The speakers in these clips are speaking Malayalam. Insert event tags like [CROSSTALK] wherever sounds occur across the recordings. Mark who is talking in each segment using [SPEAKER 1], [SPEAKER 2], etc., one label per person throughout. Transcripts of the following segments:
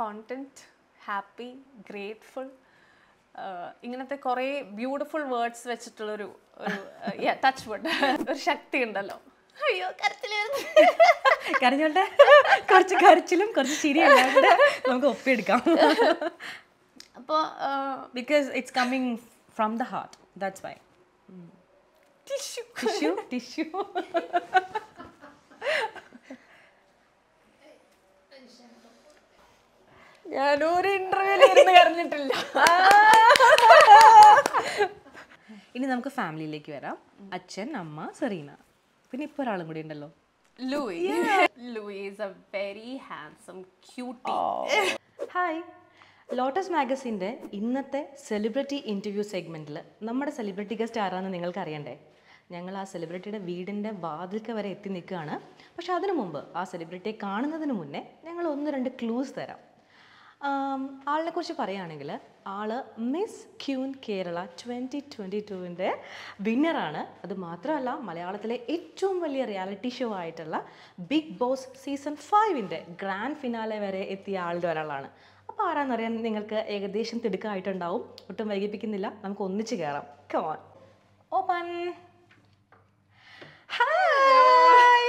[SPEAKER 1] കോണ്ടൻറ്റ് ഹാപ്പി ഗ്രേറ്റ്ഫുൾ ഇങ്ങനത്തെ കുറേ ബ്യൂട്ടിഫുൾ വേർഡ്സ് വെച്ചിട്ടുള്ളൊരു ടച്ച് വേർഡ് uh, [LAUGHS] ഒരു ശക്തി ഉണ്ടല്ലോ
[SPEAKER 2] അയ്യോ [LAUGHS] കരഞ്ഞോട്ടെ കുറച്ച് കരച്ചിലും കുറച്ച് ശരിയല്ലാണ്ട് നമുക്ക് ഒപ്പിയെടുക്കാം അപ്പോൾ because it's coming from the heart that's why tissue tissue tissue ഞാനൊരു ഇന്റർവ്യൂവിൽ ഇരുന്ന് കരഞ്ഞിട്ടില്ല ഇനി നമുക്ക് ഫാമിലിയിലേക്ക് വരാം അച്ഛൻ അമ്മ സെറീന പിന്നെ ഇപ്പൊ ഒരാളും കൂടി ഉണ്ടല്ലോ Louie Louie
[SPEAKER 1] a very cutie
[SPEAKER 2] hi lotus മാഗസിൻ്റെ ഇന്നത്തെ സെലിബ്രിറ്റി ഇന്റർവ്യൂ സെഗ്മെന്റിൽ നമ്മുടെ സെലിബ്രിറ്റി ഗസ്റ്റ് ആരാന്ന് നിങ്ങൾക്ക് അറിയണ്ടേ ഞങ്ങൾ ആ സെലിബ്രിറ്റിയുടെ വീടിന്റെ വാതിൽക്ക് വരെ എത്തി നിൽക്കുകയാണ് പക്ഷെ അതിനു മുമ്പ് ആ സെലിബ്രിറ്റിയെ കാണുന്നതിന് മുന്നേ ഞങ്ങൾ ഒന്ന് രണ്ട് ക്ലൂസ് തരാം ആളിനെ കുറിച്ച് പറയുകയാണെങ്കിൽ ആള് Miss Queen Kerala twenty twenty ടുവിൻ്റെ വിന്നറാണ് അത് മാത്രമല്ല മലയാളത്തിലെ ഏറ്റവും വലിയ റിയാലിറ്റി ഷോ ആയിട്ടുള്ള ബിഗ് ബോസ് സീസൺ ഫൈവിൻ്റെ ഗ്രാൻഡ് ഫിനാലെ വരെ എത്തിയ ആളുടെ ഒരാളാണ് അപ്പോൾ ആരാന്നറിയാൻ നിങ്ങൾക്ക് ഏകദേശം തിടുക്കായിട്ടുണ്ടാവും ഒട്ടും വൈകിപ്പിക്കുന്നില്ല നമുക്ക് ഒന്നിച്ച് കയറാം കോൺ ഓപ്പൺ
[SPEAKER 1] ഹായ്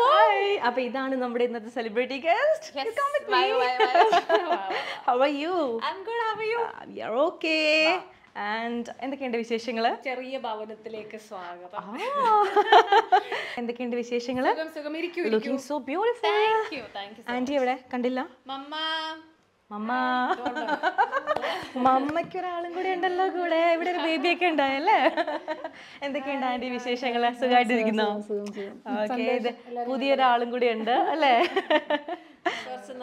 [SPEAKER 2] ഹായ് അപ്പോൾ ഇതാണ് നമ്മുടെ ഇന്നത്തെ celebrity guest how are you I'm good how are you we are okay and എന്തൊക്കെയുണ്ട് വിശേഷങ്ങൾ ചെറിയ ഭവനത്തിലേക്ക് സ്വാഗതം [LAUGHS] എന്തൊക്കെയുണ്ട് വിശേഷങ്ങൾ ലുക്കിംഗ് സോ ബ്യൂട്ടിഫുൾ ആന്റി എവിടെ കണ്ടില്ല മമ്മ മമ്മ മമ്മയ്ക്ക് ഒരാളും കൂടെ ഉണ്ടല്ലോ കൂടെ ഇവിടെ ഒരു ബേബി ഒക്കെ ഉണ്ടായല്ലേ എന്തൊക്കെയുണ്ട് ആന്റി വിശേഷങ്ങൾ സുഖമായിട്ടിരിക്കുന്നു ഓക്കെ ഇത് പുതിയൊരാളും കൂടി ഉണ്ട് അല്ലേ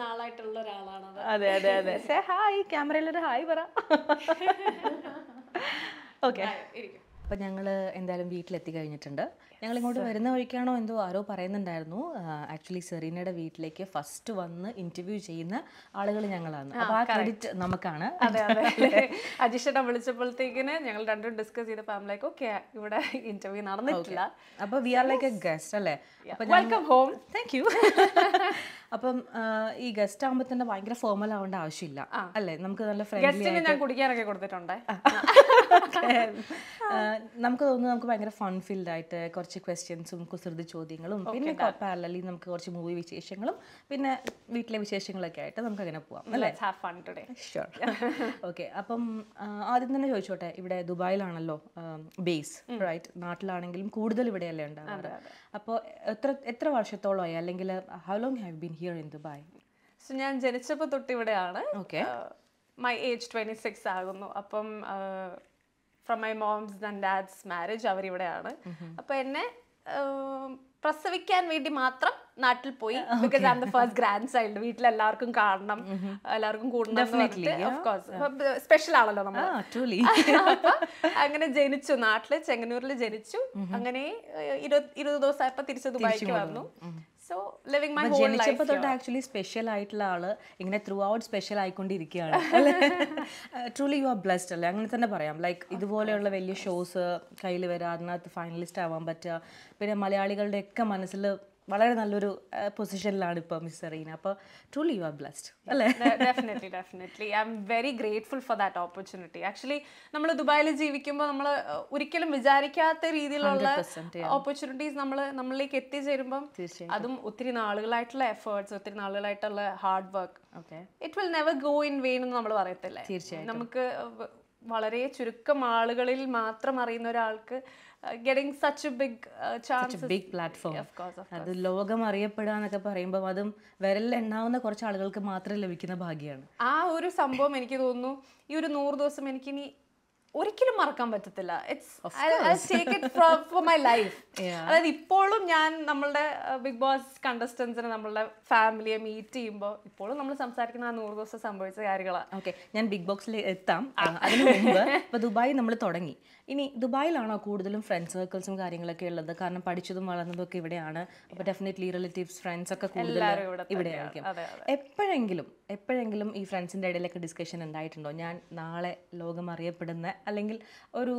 [SPEAKER 2] കുറച്ച് നാളായിട്ടുള്ള ഒരാളാണ് അതെ അതെ അതെ സേ ഹായ് ക്യാമറയിലൊരു ഹായ് പറ ഓക്കെ അപ്പം ഞങ്ങൾ എന്തായാലും വീട്ടിലെത്തി കഴിഞ്ഞിട്ടുണ്ട് ഞങ്ങൾ ഇങ്ങോട്ട് വരുന്ന വഴിക്കാണോ എന്തോ ആരോ പറയുന്നുണ്ടായിരുന്നു ആക്ച്വലി സെറീനയുടെ വീട്ടിലേക്ക് ഫസ്റ്റ് വന്ന് ഇന്റർവ്യൂ ചെയ്യുന്ന ആളുകൾ ഞങ്ങളാണ് അപ്പോൾ ആ ക്രെഡിറ്റ് നമുക്കാണ് അജിഷേട്ട വിളിച്ചപ്പോഴത്തേക്കിന് ഞങ്ങൾ രണ്ടും ഡിസ്കസ് ചെയ്തപ്പോൾ ലൈക്ക് ഓക്കെ ഇവിടെ ഇന്റർവ്യൂ നടന്നിട്ടില്ല അപ്പോൾ we are like a guest അല്ലേ വെൽക്കം ഹോം താങ്ക് യു അപ്പം ഈ ഗസ്റ്റ് ആകുമ്പോൾ തന്നെ ഭയങ്കര ഫോർമൽ ആവേണ്ട ആവശ്യമില്ല അല്ലേ നമുക്ക് നല്ല ഫ്രണ്ട്ലി ഞാൻ
[SPEAKER 1] കുടിക്കാനൊക്കെ കൊടുത്തിട്ടുണ്ട്
[SPEAKER 2] നമുക്ക് തോന്നുന്നു നമുക്ക് ഭയങ്കര ഫൺ ഫീൽഡ് ആയിട്ട് കുറച്ച് ക്വസ്റ്റ്യൻസും കുസൃതി ചോദ്യങ്ങളും പിന്നെ പാരലി നമുക്ക് കുറച്ച് മൂവി വിശേഷങ്ങളും പിന്നെ വീട്ടിലെ വിശേഷങ്ങളൊക്കെ ആയിട്ട് നമുക്ക് അങ്ങനെ പോവാം അല്ലേ ഓക്കെ അപ്പം ആദ്യം തന്നെ ചോദിച്ചോട്ടെ ഇവിടെ ദുബായിലാണല്ലോ ബേസ് റൈറ്റ് നാട്ടിലാണെങ്കിലും കൂടുതൽ ഇവിടെയല്ലേ ഉണ്ടാകാറ് അപ്പോൾ എത്ര എത്ര വർഷത്തോളമായി അല്ലെങ്കിൽ how long have been here here in Dubai so ഞാൻ
[SPEAKER 1] ജനിച്ചപ്പോൾ തൊട്ട് ഇവിടെയാണ് okay my uh, age twenty six ആകുന്നു അപ്പം from my mom's and dad's marriage അവരിവിടെയാണ് mm-hmm. അപ്പം എന്നെ um, പ്രസവിക്കാൻ വേണ്ടി മാത്രം നാട്ടിൽ പോയി because am the first grandchild വീട്ടിൽ എല്ലാവർക്കും കാണണം എല്ലാവർക്കും കൂടണം സ്പെഷ്യൽ ആണല്ലോ നമ്മൾ ah, [LAUGHS] അങ്ങനെ ജനിച്ചു നാട്ടില് ചെങ്ങന്നൂരിൽ ജനിച്ചു mm-hmm. അങ്ങനെ ഇരുപത് ദിവസമായപ്പോ തിരിച്ച് ദുബായിക്ക് വന്നു mm-hmm. So living my whole life തൊട്ട്
[SPEAKER 2] ആക്ച്വലി സ്പെഷ്യൽ ആയിട്ടുള്ള ആള് ഇങ്ങനെ ത്രൂ ഔട്ട് സ്പെഷ്യൽ ആയിക്കൊണ്ടിരിക്കുകയാണ് ട്രൂലി യു ആർ ബ്ലെസ്ഡ് അല്ലേ അങ്ങനെ തന്നെ പറയാം ലൈക്ക് ഇതുപോലെയുള്ള വലിയ ഷോസ് കയ്യിൽ വരിക അതിനകത്ത് ഫൈനലിസ്റ്റ് ആവാൻ പറ്റുക പിന്നെ മലയാളികളുടെ ഒക്കെ മനസ്സിൽ വളരെ നല്ലൊരു പൊസിഷനിലാണ് ഇപ്പോൾ മിസ് സെറീന അപ്പോൾ ടു യു ആർ ബ്ലസ്ഡ് അല്ലേ
[SPEAKER 1] definitely definitely I am very grateful for that opportunity actually നമ്മൾ ദുബായിൽ ജീവിക്കുമ്പോൾ നമ്മൾ ഒരിക്കലും വിചാരിക്കാത്ത രീതിയിലുള്ള ഓപ്പർച്യൂണിറ്റീസ് നമ്മൾ നമ്മളിലേക്ക് എത്തിച്ചേരുമ്പം അതും ഒത്തിരി നാളുകളായിട്ടുള്ള എഫേർട്സ് ഒത്തിരി നാളുകളായിട്ടുള്ള hard work it will never go in vain എന്ന് നമ്മൾ പറയത്തില്ലേ തീർച്ചയായും നമുക്ക് വളരെ ചുരുക്കം
[SPEAKER 2] ആളുകളിൽ മാത്രം അറിയുന്ന ഒരാൾക്ക് getting such a big chance big platform അത് ലോകം അറിയപ്പെടുക എന്നൊക്കെ പറയുമ്പോൾ അതും വിരലിലെണ്ണാവുന്ന കുറച്ച് ആളുകൾക്ക് മാത്രം ലഭിക്കുന്ന ഭാഗ്യമാണ്
[SPEAKER 1] ആ ഒരു സംഭവം എനിക്ക് തോന്നുന്നു
[SPEAKER 2] ഈ ഒരു നൂറ് ദിവസം എനിക്കിനി
[SPEAKER 1] ഒരിക്കലും മറക്കാൻ പറ്റത്തില്ല it's it for my
[SPEAKER 2] life അതായത്
[SPEAKER 1] ഇപ്പോഴും ഞാൻ നമ്മളുടെ ബിഗ് ബോസ് കണ്ടസ്റ്റൻസിനെ നമ്മളുടെ ഫാമിലിയെ മീറ്റ് ചെയ്യുമ്പോൾ ഇപ്പോഴും നമ്മൾ
[SPEAKER 2] സംസാരിക്കുന്ന ആ നൂറ് ദിവസം സംഭവിച്ച കാര്യങ്ങളാണ് ഓക്കെ ഞാൻ ബിഗ് ബോക്സിൽ എത്താം അതിന് മുമ്പ് ഇപ്പോൾ ദുബായ് നമ്മൾ തുടങ്ങി ഇനി ദുബായിലാണോ കൂടുതലും ഫ്രണ്ട് സർക്കിൾസും കാര്യങ്ങളൊക്കെ ഉള്ളത് കാരണം പഠിച്ചതും വളർന്നതും ഒക്കെ ഇവിടെയാണ് അപ്പോൾ ഡെഫിനറ്റ്ലി റിലേറ്റീവ്സ് ഫ്രണ്ട്സ് ഒക്കെ കൂടുതൽ ഇവിടെയായിരിക്കും എപ്പോഴെങ്കിലും എപ്പോഴെങ്കിലും ഈ ഫ്രണ്ട്സിൻ്റെ ഇടയിലൊക്കെ ഡിസ്കഷൻ ഉണ്ടായിട്ടുണ്ടോ ഞാൻ നാളെ ലോകം അറിയപ്പെടുന്ന അല്ലെങ്കിൽ ഒരു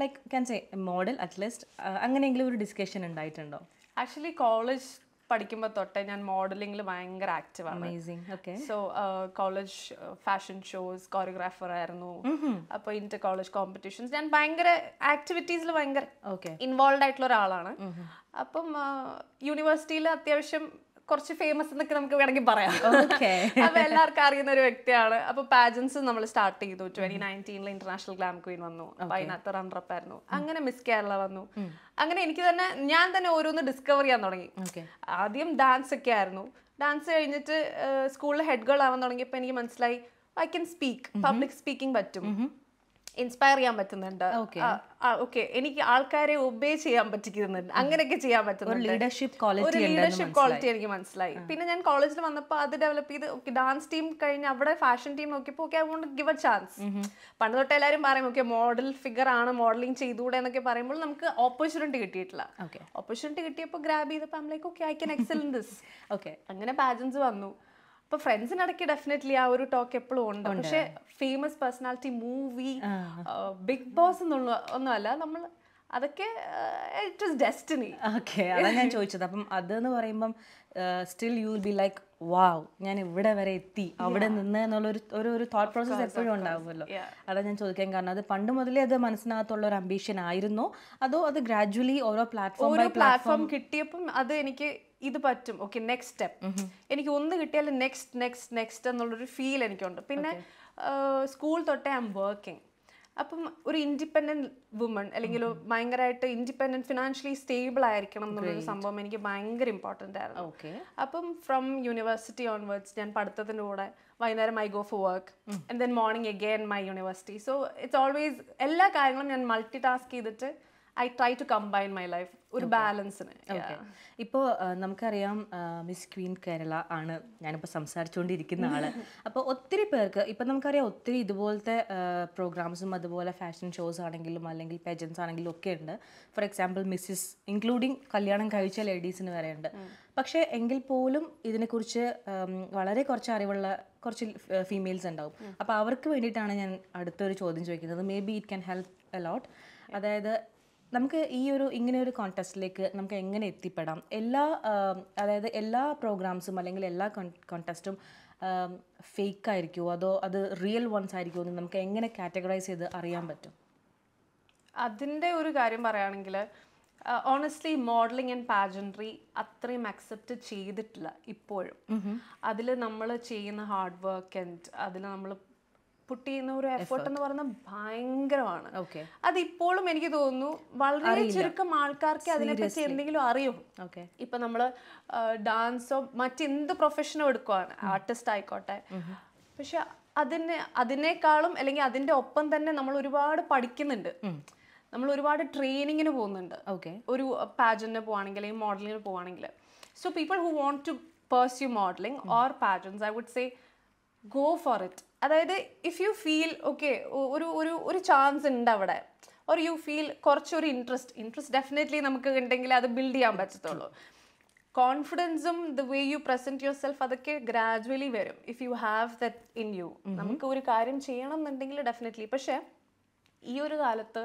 [SPEAKER 2] like can say model at least അങ്ങനെയെങ്കിലും ഒരു ഡിസ്കഷൻ ഉണ്ടായിട്ടുണ്ടോ
[SPEAKER 1] ആക്ച്വലി കോളേജ് പഠിക്കുമ്പോൾ തൊട്ടേ ഞാൻ മോഡലിംഗിൽ ഭയങ്കര ആക്റ്റീവാണ് so college fashion shows choreographer ആയിരുന്നു അപ്പോൾ ഇന്റർ കോളേജ് കോമ്പറ്റീഷൻസ് ഞാൻ ഭയങ്കര ആക്ടിവിറ്റീസിൽ ഭയങ്കര ഇൻവോൾവ് ആയിട്ടുള്ള ഒരാളാണ് mm-hmm. അപ്പം യൂണിവേഴ്സിറ്റിയിൽ അത്യാവശ്യം കുറച്ച് ഫേമസ് എന്നൊക്കെ നമുക്ക് വേണമെങ്കിൽ പറയാം [LAUGHS] അപ്പൊ എല്ലാവർക്കും അറിയുന്ന ഒരു വ്യക്തിയാണ് അപ്പൊ പാജൻസ് നമ്മൾ സ്റ്റാർട്ട് ചെയ്തു ട്വന്റി നയൻറ്റീനിൽ ഇന്റർനാഷണൽ ഗ്ലാം ക്വീൻ വന്നു അപ്പൊ അതിനകത്ത് റൺറപ്പ് ആയിരുന്നു അങ്ങനെ മിസ് കേരള വന്നു അങ്ങനെ എനിക്ക് തന്നെ ഞാൻ തന്നെ ഓരോന്ന് ഡിസ്കവർ ചെയ്യാൻ തുടങ്ങി ആദ്യം ഡാൻസ് ഒക്കെ ആയിരുന്നു ഡാൻസ് കഴിഞ്ഞിട്ട് സ്കൂളിൽ ഹെഡ് ഗേൾ ആവാൻ തുടങ്ങിയപ്പോൾ എനിക്ക് മനസ്സിലായി I can speak public speaking പറ്റും ഇൻസ്പയർ ചെയ്യാൻ പറ്റുന്നുണ്ട് ഓക്കെ എനിക്ക് ആൾക്കാരെ ഒബേ ചെയ്യാൻ പറ്റിക്കുന്നുണ്ട് അങ്ങനെയൊക്കെ ചെയ്യാൻ പറ്റുന്നുണ്ട് ലീഡർഷിപ്പ്
[SPEAKER 2] ക്വാളിറ്റി ലീഡർഷിപ്പ് ക്വാളിറ്റി എനിക്ക്
[SPEAKER 1] മനസ്സിലായി പിന്നെ ഞാൻ കോളേജിൽ വന്നപ്പോൾ അത് ഡെവലപ്പ് ചെയ്ത് ഓക്കെ ഡാൻസ് ടീം കഴിഞ്ഞ് അവിടെ ഫാഷൻ ടീം നോക്കിയപ്പോൾ okay I want give a chance പണ്ട് തൊട്ട് എല്ലാവരും പറയും ഓക്കെ മോഡൽ ഫിഗർ ആണ് മോഡലിംഗ് ചെയ്തുകൂടെ എന്നൊക്കെ പറയുമ്പോൾ നമുക്ക് ഓപ്പർച്യൂണിറ്റി കിട്ടിയിട്ടില്ല ഓപ്പർച്യൂണിറ്റി കിട്ടിയപ്പോൾ ഗ്രാബ് ചെയ്തപ്പോൾ like I can excel this okay അങ്ങനെ പാജൻസ് വന്നു ഇപ്പൊ ഫ്രണ്ട്സിനിടയ്ക്ക് ഡെഫിനറ്റ്ലി ആ ഒരു ടോക്ക് എപ്പോഴും ഉണ്ട് പക്ഷെ famous personality movie Bigg Boss എന്നുള്ള ഒന്നുമല്ല നമ്മൾ അതൊക്കെ
[SPEAKER 2] ഇറ്റ് ഇസ് ഡെസ്റ്റിനി ഓക്കെ അതാണ് ഞാൻ ചോദിച്ചത് അപ്പം അതെന്ന് പറയുമ്പം still you will be like wow ഞാൻ ഇവിടെ വരെ എത്തി അവിടെ നിന്ന് എന്നുള്ള ഒരു ഒരു തോട്ട് പ്രോസസ് എപ്പോഴും ഉണ്ടാവുമല്ലോ അതാണ് ഞാൻ ചോദിക്കാൻ കാരണം അത് പണ്ട് മുതലേ അത് മനസ്സിനകത്തുള്ള ഒരു അംബീഷൻ ആയിരുന്നോ അതോ അത് ഗ്രാജുവലി ഓരോ പ്ലാറ്റ്ഫോം പ്ലാറ്റ്ഫോം
[SPEAKER 1] കിട്ടിയപ്പം അത് എനിക്ക് ഇത് പറ്റും ഓക്കെ നെക്സ്റ്റ് സ്റ്റെപ്പ് എനിക്ക് ഒന്ന് കിട്ടിയാൽ നെക്സ്റ്റ് നെക്സ്റ്റ് നെക്സ്റ്റ് എന്നുള്ളൊരു ഫീൽ എനിക്കുണ്ട് പിന്നെ സ്കൂൾ തൊട്ടേ ഐ എം വർക്കിംഗ് അപ്പം ഒരു ഇൻഡിപെൻഡൻറ്റ് വുമൺ അല്ലെങ്കിൽ ഭയങ്കരമായിട്ട് ഇൻഡിപെൻഡൻറ്റ് ഫിനാൻഷ്യലി സ്റ്റേബിൾ ആയിരിക്കണം എന്നുള്ളൊരു സംഭവം എനിക്ക് ഭയങ്കര ഇമ്പോർട്ടൻ്റ് ആയിരുന്നു അപ്പം ഫ്രം യൂണിവേഴ്സിറ്റി ഓൺവേർഡ്സ് ഞാൻ പഠിത്തത്തിൻ്റെ കൂടെ വൈകുന്നേരം I go for work and then morning again my university so it's always എല്ലാ കാര്യങ്ങളും ഞാൻ മൾട്ടി ടാസ്ക് ചെയ്തിട്ട് I try to combine my life ഒരു ബാലൻസിന്
[SPEAKER 2] ഇപ്പോൾ നമുക്കറിയാം മിസ് ക്വീൻ കേരള ആണ് ഞാനിപ്പോൾ സംസാരിച്ചുകൊണ്ടിരിക്കുന്ന [LAUGHS] ആള് അപ്പോൾ ഒത്തിരി പേർക്ക് ഇപ്പം നമുക്കറിയാം ഒത്തിരി ഇതുപോലത്തെ പ്രോഗ്രാംസും അതുപോലെ ഫാഷൻ ഷോസ് ആണെങ്കിലും അല്ലെങ്കിൽ പേജൻസ് ആണെങ്കിലും ഒക്കെ ഉണ്ട് ഫോർ എക്സാമ്പിൾ മിസ്സിസ് ഇൻക്ലൂഡിങ് കല്യാണം കഴിച്ച ലേഡീസിന് വരെ ഉണ്ട് പക്ഷേ എങ്കിൽ പോലും ഇതിനെക്കുറിച്ച് വളരെ കുറച്ച് അറിവുള്ള കുറച്ച് ഫീമെയിൽസ് ഉണ്ടാവും അപ്പോൾ അവർക്ക് വേണ്ടിയിട്ടാണ് ഞാൻ അടുത്തൊരു ചോദ്യം ചോദിക്കുന്നത് maybe it can help a lot അതായത് നമുക്ക് ഈ ഒരു ഇങ്ങനെ ഒരു കോൺടെസ്റ്റിലേക്ക് നമുക്ക് എങ്ങനെ എത്തിപ്പെടാം എല്ലാ അതായത് എല്ലാ പ്രോഗ്രാംസും അല്ലെങ്കിൽ എല്ലാ കോൺടെസ്റ്റും ഫേക്ക് ആയിരിക്കുമോ അതോ അത് റിയൽ വൺസ് ആയിരിക്കുമോ എന്ന് നമുക്ക് എങ്ങനെ കാറ്റഗറൈസ് ചെയ്ത് അറിയാൻ പറ്റും
[SPEAKER 1] അതിൻ്റെ ഒരു കാര്യം പറയുകയാണെങ്കിൽ ഓണസ്റ്റ്ലി മോഡലിംഗ് ആൻഡ് പാജൻട്രി അത്രയും അക്സെപ്റ്റ് ചെയ്തിട്ടില്ല ഇപ്പോഴും അതിൽ നമ്മൾ ചെയ്യുന്ന ഹാർഡ് വർക്ക് ആൻഡ് അതിൽ നമ്മൾ പുട്ട് ചെയ്യുന്ന ഒരു എഫേർട്ട് എന്ന് പറയുന്നത് ഭയങ്കരമാണ് അതിപ്പോഴും എനിക്ക് തോന്നുന്നു വളരെ ചുരുക്കം ആൾക്കാർക്ക് അതിനെപ്പറ്റി എന്തെങ്കിലും അറിയും ഇപ്പൊ നമ്മള് ഡാൻസോ മറ്റെന്ത് പ്രൊഫഷനോ എടുക്കുവാണ് ആർട്ടിസ്റ്റ് ആയിക്കോട്ടെ പക്ഷെ അതിന് അതിനേക്കാളും അല്ലെങ്കിൽ അതിന്റെ ഒപ്പം തന്നെ നമ്മൾ ഒരുപാട് പഠിക്കുന്നുണ്ട് നമ്മൾ ഒരുപാട് ട്രെയിനിങ്ങിന് പോകുന്നുണ്ട് ഓക്കെ ഒരു പാജന്റിന് പോവാണെങ്കിൽ അല്ലെങ്കിൽ മോഡലിങ്ങിന് പോവാണെങ്കിൽ so people who want to pursue modelling or pageants I would say go for it അതായത് ഇഫ് യു ഫീൽ ഓക്കെ ഒരു ഒരു ഒരു ചാൻസ് ഉണ്ട് അവിടെ ഓർ യു ഫീൽ കുറച്ചൊരു ഇൻട്രസ്റ്റ് ഇൻട്രസ്റ്റ് ഡെഫിനറ്റ്ലി നമുക്ക് ഉണ്ടെങ്കിൽ അത് ബിൽഡ് ചെയ്യാൻ പറ്റത്തുള്ളൂ കോൺഫിഡൻസും the way you present yourself അതൊക്കെ ഗ്രാജുവലി വരും if you have that in you നമുക്ക് ഒരു കാര്യം ചെയ്യണം എന്നുണ്ടെങ്കിൽ ഡെഫിനറ്റ്ലി പക്ഷേ ഈ ഒരു കാലത്ത്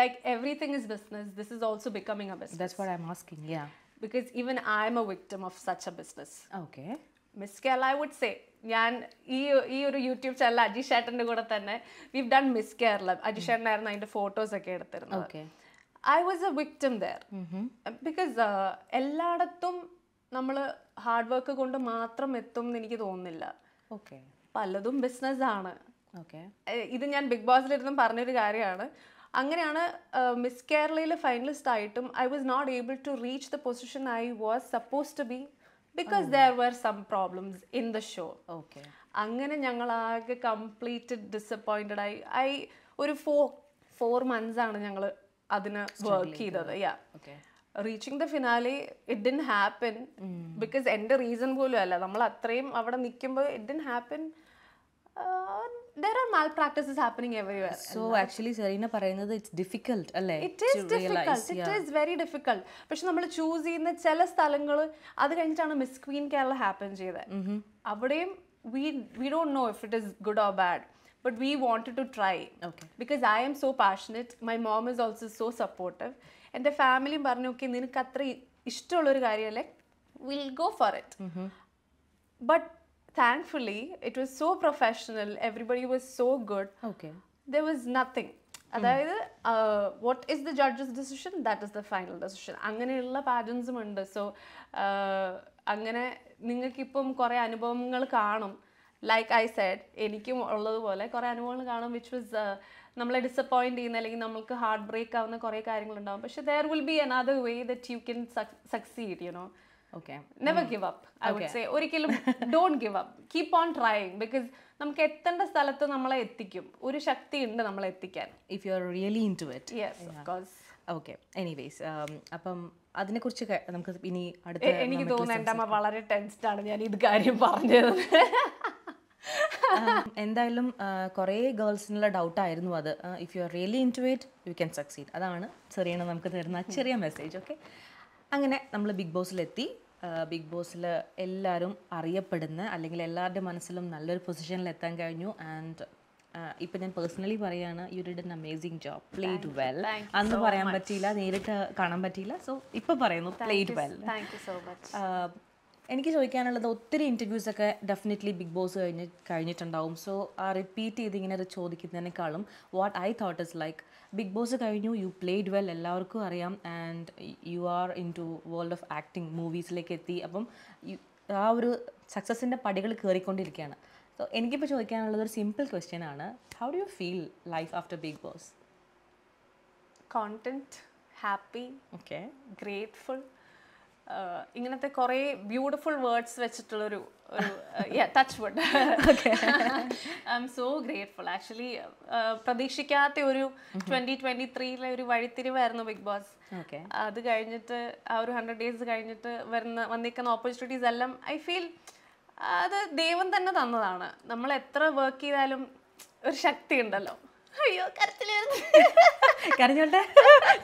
[SPEAKER 1] like everything is business this is also becoming a
[SPEAKER 2] business
[SPEAKER 1] because even I am a victim of such a business okay Miss Kerala I would say ഞാൻ ഈ ഈ ഒരു യൂട്യൂബ് ചാനൽ അജീഷ് ചേട്ടൻ്റെ കൂടെ തന്നെ we done Miss Kerala Ajeesh ചേട്ടനായിരുന്നു അതിൻ്റെ ഫോട്ടോസ് ഒക്കെ എടുത്തിരുന്നത് I was a victim there because എല്ലായിടത്തും നമ്മൾ ഹാർഡ് വർക്ക് കൊണ്ട് മാത്രം എത്തും എന്ന് എനിക്ക് തോന്നുന്നില്ല ഓക്കെ പലതും ബിസിനസ് ആണ് ഓക്കെ ഇത് ഞാൻ ബിഗ് ബോസിലിരുന്നും പറഞ്ഞൊരു കാര്യമാണ് അങ്ങനെയാണ് മിസ് കേരളയിൽ ഫൈനലിസ്റ്റ് ആയിട്ടും I was not able to reach the position I was suppose to be because there were some problems in the show okay അങ്ങനെ ഞങ്ങൾ ആകെ കംപ്ലീറ്റ് ഡിസപ്പോയിൻറ്റഡ് ആയി ഐ ഒരു ഫോർ ഫോർ മന്ത്സ് ആണ് ഞങ്ങൾ അതിന് വർക്ക് ചെയ്തത് yeah reaching the finale it didn't happen because എൻ്റെ റീസൺ പോലും അല്ല നമ്മൾ അത്രയും അവിടെ നിൽക്കുമ്പോൾ it didn't happen there are malpractices happening everywhere. So
[SPEAKER 2] actually Serena പറയുന്നത് it's difficult അല്ലേ? It is difficult. Realize, it yeah. is
[SPEAKER 1] very difficult. പക്ഷെ നമ്മൾ ചൂസ് ചെയ്യുന്ന ചില സ്ഥലങ്ങൾ അത് കഴിഞ്ഞിട്ടാണ് മിസ് ക്വീൻ കേരള ഹാപ്പൻ ചെയ്തത്. അവിടെയും we we don't know if it is good or bad. But we wanted to try. Okay. Because I am so passionate. My mom is also so supportive. എൻ്റെ ഫാമിലിയും പറഞ്ഞു ഓക്കെ നിനക്ക് അത്ര ഇഷ്ടമുള്ളൊരു കാര്യമല്ലേ will go for it but thankfully it was so professional everybody was so good okay there was nothing അതായത് what is the judges decision that is the final decision അങ്ങനെയുള്ള പാറ്റേൺസും ഉണ്ട് സോ അങ്ങനെ നിങ്ങൾക്കിപ്പം കുറേ അനുഭവങ്ങൾ കാണും ലൈക്ക് ഐ സൈഡ് എനിക്കും ഉള്ളതുപോലെ കുറേ അനുഭവങ്ങൾ കാണും വിച്ച് വാസ് നമ്മളെ ഡിസപ്പോയിൻ്റ് ചെയ്യുന്ന അല്ലെങ്കിൽ നമുക്ക് ഹാർട്ട് ബ്രേക്ക് ആവുന്ന കുറേ കാര്യങ്ങളുണ്ടാവും പക്ഷേ there will be another way that you can succeed you know never give up I would say ഒരിക്കലും don't give up keep on trying because നമുക്ക് എത്തേണ്ട സ്ഥലത്ത് നമ്മളെ എത്തിക്കും ഒരു ശക്തി ഉണ്ട് നമ്മളെ എത്തിക്കാൻ if
[SPEAKER 2] you are really into it okay anyways അപ്പം അതിനെ കുറിച്ച് നമുക്ക് ഇനി അടുത്ത എനിക്ക് തോന്നുന്നു എൻ്റെ അമ്മ
[SPEAKER 1] വളരെ ടെൻസ്ഡ് ആണ് ഞാൻ ഇത് കാര്യം പറഞ്ഞത്
[SPEAKER 2] [LAUGHS] um, എന്തായാലും കുറേ ഗേൾസിനുള്ള ഡൗട്ട് ആയിരുന്നു അത് if you are really into it you can succeed അതാണ് ചെറിയ നമുക്ക് തരുന്ന [LAUGHS] ചെറിയ മെസ്സേജ് ഓക്കെ അങ്ങനെ നമ്മൾ ബിഗ് ബോസിലെത്തി ബിഗ് ബോസിൽ എല്ലാവരും അറിയപ്പെടുന്ന അല്ലെങ്കിൽ എല്ലാവരുടെ മനസ്സിലും നല്ലൊരു പൊസിഷനിൽ എത്താൻ കഴിഞ്ഞു ആൻഡ് ഇപ്പം ഞാൻ പേഴ്സണലി പറയുകയാണ് you did an amazing job played well അന്ന് പറയാൻ പറ്റിയില്ല നേരിട്ട് കാണാൻ പറ്റിയില്ല സോ ഇപ്പം പറയുന്നു പ്ലേഡ് വെൽ എനിക്ക് ചോദിക്കാനുള്ളത് ഒത്തിരി ഇൻ്റർവ്യൂസ് ഒക്കെ ഡെഫിനറ്റ്ലി ബിഗ് ബോസ് കഴിഞ്ഞ് കഴിഞ്ഞിട്ടുണ്ടാവും സോ ആ റിപ്പീറ്റ് ചെയ്ത് ഇങ്ങനെ ചോദിക്കുന്നതിനേക്കാളും what I thought is like Bigg Boss കഴിഞ്ഞു യു പ്ലേഡ് വെൽ എല്ലാവർക്കും അറിയാം and you are into world of acting മൂവീസിലേക്ക് എത്തി അപ്പം ആ ഒരു സക്സസിൻ്റെ പടികൾ കയറിക്കൊണ്ടിരിക്കുകയാണ് സോ എനിക്കിപ്പോൾ ചോദിക്കാനുള്ളത് ഒരു സിമ്പിൾ ക്വസ്റ്റ്യൻ ആണ് how do you feel life after Bigg Boss
[SPEAKER 1] content happy okay grateful ഇങ്ങനത്തെ കുറേ ബ്യൂട്ടിഫുൾ വേർഡ്സ് വെച്ചിട്ടുള്ളൊരു touch would I am so grateful actually പ്രതീക്ഷിക്കാത്ത ഒരു ട്വന്റി ട്വന്റി ത്രീയിലെ ഒരു വഴിത്തിരിവായിരുന്നു ബിഗ് ബോസ് അത് കഴിഞ്ഞിട്ട് ആ ഒരു ഹൺഡ്രഡ് ഡേയ്സ് കഴിഞ്ഞിട്ട് വരുന്ന വന്നിരിക്കുന്ന ഓപ്പർച്യൂണിറ്റീസ് എല്ലാം ഐ ഫീൽ അത് ദൈവം തന്നെ തന്നതാണ് നമ്മൾ എത്ര വർക്ക് ചെയ്താലും ഒരു ശക്തി ഉണ്ടല്ലോ
[SPEAKER 2] അയ്യോ കരഞ്ഞോട്ടെ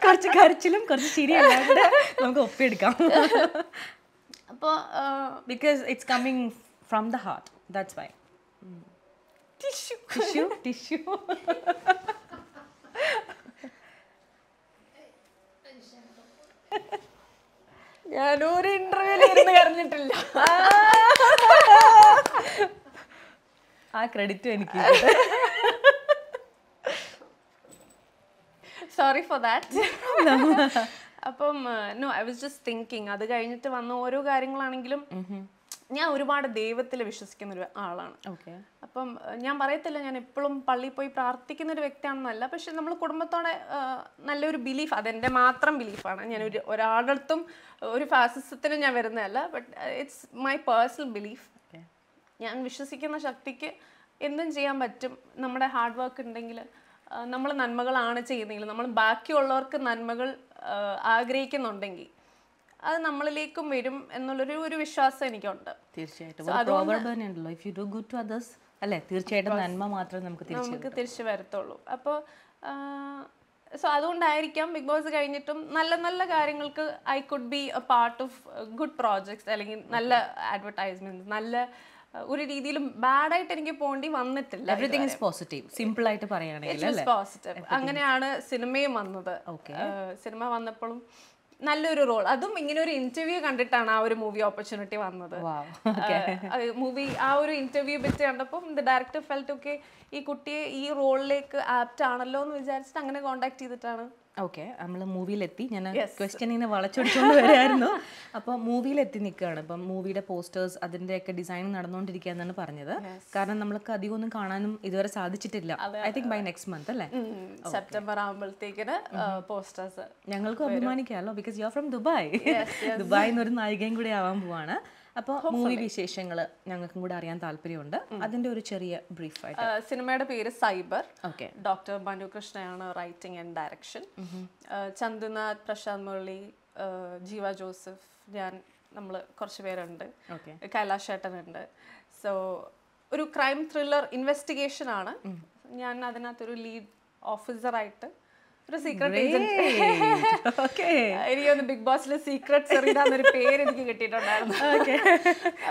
[SPEAKER 2] കുറച്ച് കരച്ചിലും കുറച്ച് ചിരിയല്ലാണ്ട് നമുക്ക് ഒപ്പിയെടുക്കാം [LAUGHS] അപ്പോൾ because it's coming from the heart that's why tissue tissue tissue ഞാനൊരു ഇന്റർവ്യൂവിൽ ഇരുന്ന് കരഞ്ഞിട്ടില്ല ആ ക്രെഡിറ്റ് എനിക്ക്
[SPEAKER 1] സോറി ഫോർ ദാറ്റ് അപ്പം no I was just thinking അത് കഴിഞ്ഞിട്ട് വന്ന ഓരോ കാര്യങ്ങളാണെങ്കിലും ഞാൻ ഒരുപാട് ദൈവത്തിൽ വിശ്വസിക്കുന്ന ഒരു ആളാണ് അപ്പം ഞാൻ പറയത്തില്ല ഞാൻ എപ്പോഴും പള്ളിയിൽ പോയി പ്രാർത്ഥിക്കുന്ന ഒരു വ്യക്തിയാണെന്നല്ല പക്ഷെ നമ്മൾ കുടുംബത്തോടെ നല്ലൊരു ബിലീഫ് അതെൻ്റെ മാത്രം ബിലീഫാണ് ഞാൻ ഒരു ഒരാളടുത്തും ഒരു ഫാസിസത്തിന് ഞാൻ വരുന്നതല്ല but it's my personal belief ഞാൻ വിശ്വസിക്കുന്ന ശക്തിക്ക് എന്തും ചെയ്യാൻ പറ്റും നമ്മുടെ ഹാർഡ് വർക്ക് ഉണ്ടെങ്കിൽ നമ്മൾ നന്മകളാണ് ചെയ്യുന്നതെങ്കിൽ നമ്മൾ ബാക്കിയുള്ളവർക്ക് നന്മകൾ ആഗ്രഹിക്കുന്നുണ്ടെങ്കിൽ അത് നമ്മളിലേക്കും വരും എന്നുള്ളൊരു ഒരു വിശ്വാസം എനിക്കുണ്ട്
[SPEAKER 2] തീർച്ചയായിട്ടും അല്ലേ തീർച്ചയായിട്ടും നന്മ മാത്രമേ നമുക്ക് നമുക്ക്
[SPEAKER 1] തിരിച്ചു വരത്തുള്ളൂ അപ്പോൾ സോ അതുകൊണ്ടായിരിക്കാം ബിഗ് ബോസ് കഴിഞ്ഞിട്ടും നല്ല നല്ല കാര്യങ്ങൾക്ക് I could be a part of good projects അല്ലെങ്കിൽ നല്ല അഡ്വർടൈസ്മെന്റ് നല്ല ഒരു രീതിയിലും ബാഡായിട്ട് എനിക്ക് പോണ്ടി വന്നിട്ടില്ല എവറിഥിങ് ഇസ്
[SPEAKER 2] പോസിറ്റീവ് സിമ്പിൾ ആയിട്ട്
[SPEAKER 1] പോസിറ്റീവ് അങ്ങനെയാണ് സിനിമയും വന്നത് സിനിമ വന്നപ്പോഴും നല്ലൊരു റോൾ അതും ഇങ്ങനെ ഒരു ഇന്റർവ്യൂ കണ്ടിട്ടാണ് ആ ഒരു മൂവി ഓപ്പർച്യൂണിറ്റി വന്നത് മൂവി ആ ഒരു ഇന്റർവ്യൂ ബിറ്റ് കണ്ടപ്പോൾ ദ ഡയറക്ടർ ഫെൽറ്റ് ഓക്കെ ഈ കുട്ടിയെ ഈ റോളിലേക്ക് ആപ്റ്റ് ആണല്ലോ എന്ന് വിചാരിച്ചിട്ട് അങ്ങനെ കോണ്ടാക്ട് ചെയ്തിട്ടാണ്
[SPEAKER 2] ഓക്കെ നമ്മൾ മൂവിയിലെത്തി ഞാൻ ക്വസ്റ്റ്യൻ ഇങ്ങനെ വളച്ചൊടിച്ചുകൊണ്ട് വരായിരുന്നു അപ്പോൾ മൂവിയിലെത്തി നിൽക്കുകയാണ് ഇപ്പം മൂവിയുടെ പോസ്റ്റേഴ്സ് അതിൻ്റെയൊക്കെ ഡിസൈൻ നടന്നുകൊണ്ടിരിക്കുക എന്നാണ് പറഞ്ഞത് കാരണം നമ്മൾക്ക് അധികം ഒന്നും കാണാനും ഇതുവരെ സാധിച്ചിട്ടില്ല I think by next month അല്ലേ സെപ്റ്റംബർ
[SPEAKER 1] ആകുമ്പോഴത്തേക്കിന് പോസ്റ്റേഴ്സ്
[SPEAKER 2] ഞങ്ങൾക്കും അഭിമാനിക്കാമല്ലോ because you are from Dubai Dubai എന്നൊരു നായികയും കൂടി ആവാൻ പോവാണ് അപ്പോൾ മൂവി വിശേഷങ്ങൾ ഞങ്ങൾക്കും കൂടെ അറിയാൻ താല്പര്യമുണ്ട് അതിന്റെ ഒരു ചെറിയ ബ്രീഫ് ആയിട്ട്
[SPEAKER 1] സിനിമയുടെ പേര് സൈബർ ഓക്കെ ഡോക്ടർ ബാനു കൃഷ്ണയാണ് writing and direction Chandunath Prashanth Murali Jeeva Joseph ഞാൻ നമ്മൾ കുറച്ച് പേരുണ്ട് കൈലാഷേട്ടനുണ്ട് സോ ഒരു ക്രൈം ത്രില്ലർ ഇൻവെസ്റ്റിഗേഷൻ ആണ് ഞാൻ അതിനകത്തൊരു ലീഡ് ഓഫീസറായിട്ട് ഒരു സീക്രട്ട് എനിക്ക് ഒന്ന് ബിഗ് ബോസിലെ സീക്രട്ട് സെറീന എന്നൊരു പേര് എനിക്ക് കിട്ടിയിട്ടുണ്ടായിരുന്നു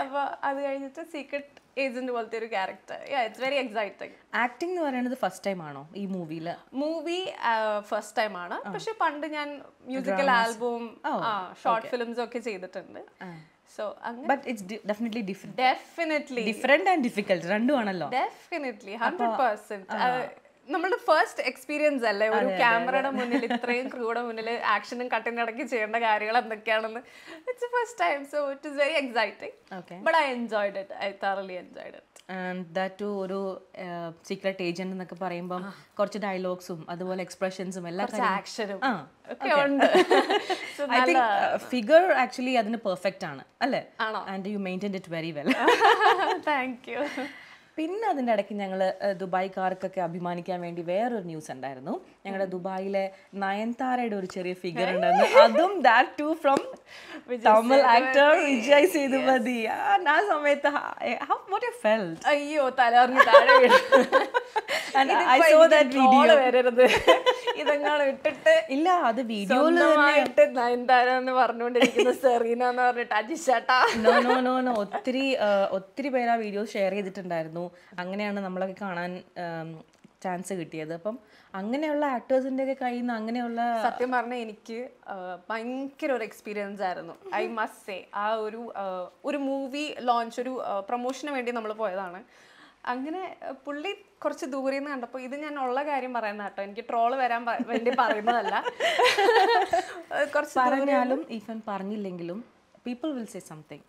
[SPEAKER 1] അപ്പോൾ അത് കഴിഞ്ഞിട്ട് സീക്രട്ട് ഏജന്റ് പോലത്തെ ഒരു character it's very exciting
[SPEAKER 2] acting എന്ന് പറയുന്നത് ഫസ്റ്റ് ടൈം ആണോ ഈ മൂവിയിൽ
[SPEAKER 1] മൂവി ഫസ്റ്റ് ടൈം ആണ് പക്ഷെ പണ്ട് ഞാൻ മ്യൂസിക്കൽ ആൽബവും ഷോർട്ട് ഫിലിംസും ഒക്കെ ചെയ്തിട്ടുണ്ട് so but it's definitely different definitely different
[SPEAKER 2] and difficult രണ്ടുമാണല്ലോ
[SPEAKER 1] ഡെഫിനറ്റ്ലി ഹൺഡ്രഡ് പെർസെന്റ് നമ്മുടെ ഫസ്റ്റ് എക്സ്പീരിയൻസ് അല്ലേ ഒരു ക്യാമറയുടെ മുന്നിൽ ഇത്രയും ക്രൂയുടെ മുന്നിൽ ആക്ഷനും കട്ടിനും ഇടയ്ക്ക് ചെയ്യേണ്ട കാര്യങ്ങൾ എന്തൊക്കെയാണെന്ന് it's first time so it is very exciting but I enjoyed it I thoroughly enjoyed
[SPEAKER 2] it that ഒരു സീക്രട്ട് ഏജന്റ് എന്നൊക്കെ പറയുമ്പോൾ കുറച്ച് ഡയലോഗ്സും അതുപോലെ എക്സ്പ്രഷൻസും എല്ലാ ആക്ഷനും ഐ തിങ്ക് ഫിഗർ ആക്ച്വലി അതിന് പെർഫെക്റ്റ് ആണ് അല്ലേ and you maintain it very well thank you പിന്നെ അതിൻ്റെ ഇടയ്ക്ക് ഞങ്ങൾ ദുബായ്ക്കാർക്കൊക്കെ അഭിമാനിക്കാൻ വേണ്ടി വേറൊരു ന്യൂസ് ഉണ്ടായിരുന്നു ഞങ്ങളുടെ ദുബായിലെ നയൻതാരയുടെ ഒരു ചെറിയ ഫിഗർ ഉണ്ടെന്ന് അതും that too from Tamil actor Vijay Sethupathi ആ സമയത്ത് വാട്ട് ഐ ഫെൽറ്റ് അയ്യോ തലറിഞ്ഞ് താഴെ ഐ സോ ദാറ്റ് വീഡിയോ വരരുത് ഇതെങ്ങാണ് ഇട്ടിട്ട് ഇല്ല അത് വീഡിയോയിൽ ഇട്ട് നയൻതാര എന്ന് പറഞ്ഞുകൊണ്ടിരിക്കുന്ന സെറീന എന്ന് പറഞ്ഞിട്ട് അജിഷാട്ടാ നോ നോ നോ നോ ഒത്തിരി ഒത്തിരി പേര് ആ വീഡിയോ ഷെയർ ചെയ്തിട്ടുണ്ടായിരുന്നു അങ്ങനെയാണ് നമ്മളൊക്കെ കാണാൻ ചാൻസ് കിട്ടിയത് അപ്പം അങ്ങനെയുള്ള ആക്ടേഴ്സിൻ്റെ ഒക്കെ കയ്യിൽ നിന്ന് അങ്ങനെയുള്ള സത്യം പറഞ്ഞാൽ എനിക്ക് ഭയങ്കര ഒരു എക്സ്പീരിയൻസ് ആയിരുന്നു ഐ
[SPEAKER 1] മസ്റ്റ് സേ ആ ഒരു ഒരു മൂവി ലോഞ്ച് ഒരു പ്രൊമോഷന് വേണ്ടി നമ്മൾ പോയതാണ് അങ്ങനെ പുള്ളി കുറച്ച് ദൂരെ നിന്ന് കണ്ടപ്പോൾ ഇത് ഞാൻ ഉള്ള കാര്യം പറയുന്ന കേട്ടോ എനിക്ക് ട്രോള് വരാൻ വേണ്ടി പറയുന്നതല്ല
[SPEAKER 2] [LAUGHS] കുറച്ച് പറഞ്ഞാലും ഈവൻ പറഞ്ഞില്ലെങ്കിലും പീപ്പിൾ വിൽ സേ സംതിങ്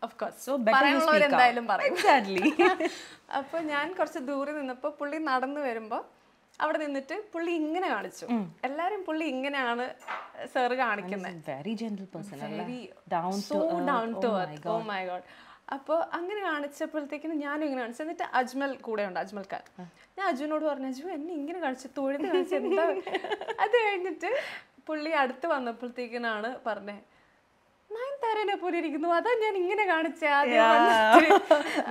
[SPEAKER 2] എന്തായാലും പറയും [LAUGHS]
[SPEAKER 1] അപ്പോൾ ഞാൻ കുറച്ച് ദൂരെ നിന്നപ്പോൾ പുള്ളി നടന്നു വരുമ്പോൾ അവിടെ നിന്നിട്ട് പുള്ളി ഇങ്ങനെ കാണിച്ചു എല്ലാരും പുള്ളി ഇങ്ങനെയാണ് സാറ് കാണിക്കുന്നത് oh oh അപ്പൊ gentle so down to oh my God അപ്പോൾ അങ്ങനെ കാണിച്ചപ്പോഴത്തേക്കിന് ഞാനും ഇങ്ങനെ കാണിച്ചു എന്നിട്ട് അജ്മൽ കൂടെ ഉണ്ട് അജ്മൽക്കാർ ഞാൻ അജുവിനോട് പറഞ്ഞു അജു എന്നെ ഇങ്ങനെ കാണിച്ചു തൊഴിൽ കാണിച്ചു എന്താ [LAUGHS] അത് കഴിഞ്ഞിട്ട് പുള്ളി അടുത്ത് വന്നപ്പോഴത്തേക്കിനാണ് പറഞ്ഞത് നയൻതാരനെ പോലെ ഇരിക്കുന്നു അതാ ഞാൻ ഇങ്ങനെ കാണിച്ച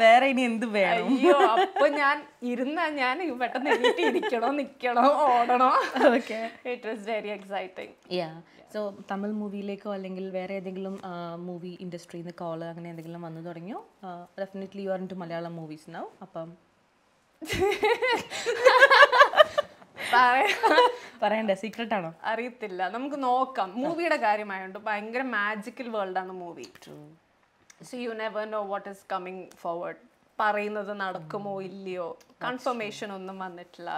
[SPEAKER 2] വേറെ ഇനി എന്ത് വേണം അയ്യോ
[SPEAKER 1] അപ്പൊ ഞാൻ ഇരുന്ന ഞാൻ പെട്ടെന്ന് ഇരിക്കണോ നിക്കണോ ഓടണോ it was very exciting
[SPEAKER 2] so Tamil മൂവിയിലേക്കോ അല്ലെങ്കിൽ വേറെ ഏതെങ്കിലും മൂവി ഇൻഡസ്ട്രിയിൽ നിന്ന് കോള് അങ്ങനെ എന്തെങ്കിലും വന്നു തുടങ്ങിയോ definitely you are into Malayalam movies നാവും അപ്പം [LAUGHS] [LAUGHS] പറയണ്ടേ സീക്രട്ട് ആണോ
[SPEAKER 1] അറിയത്തില്ല നമുക്ക് നോക്കാം മൂവിയുടെ കാര്യമായോണ്ട് ഭയങ്കര മാജിക്കൽ വേൾഡ് ആണ് movie see you never know what is coming forward പറയുന്നത് നടക്കുമോ mm. ഇല്ലയോ കൺഫർമേഷൻ ഒന്നും വന്നിട്ടില്ല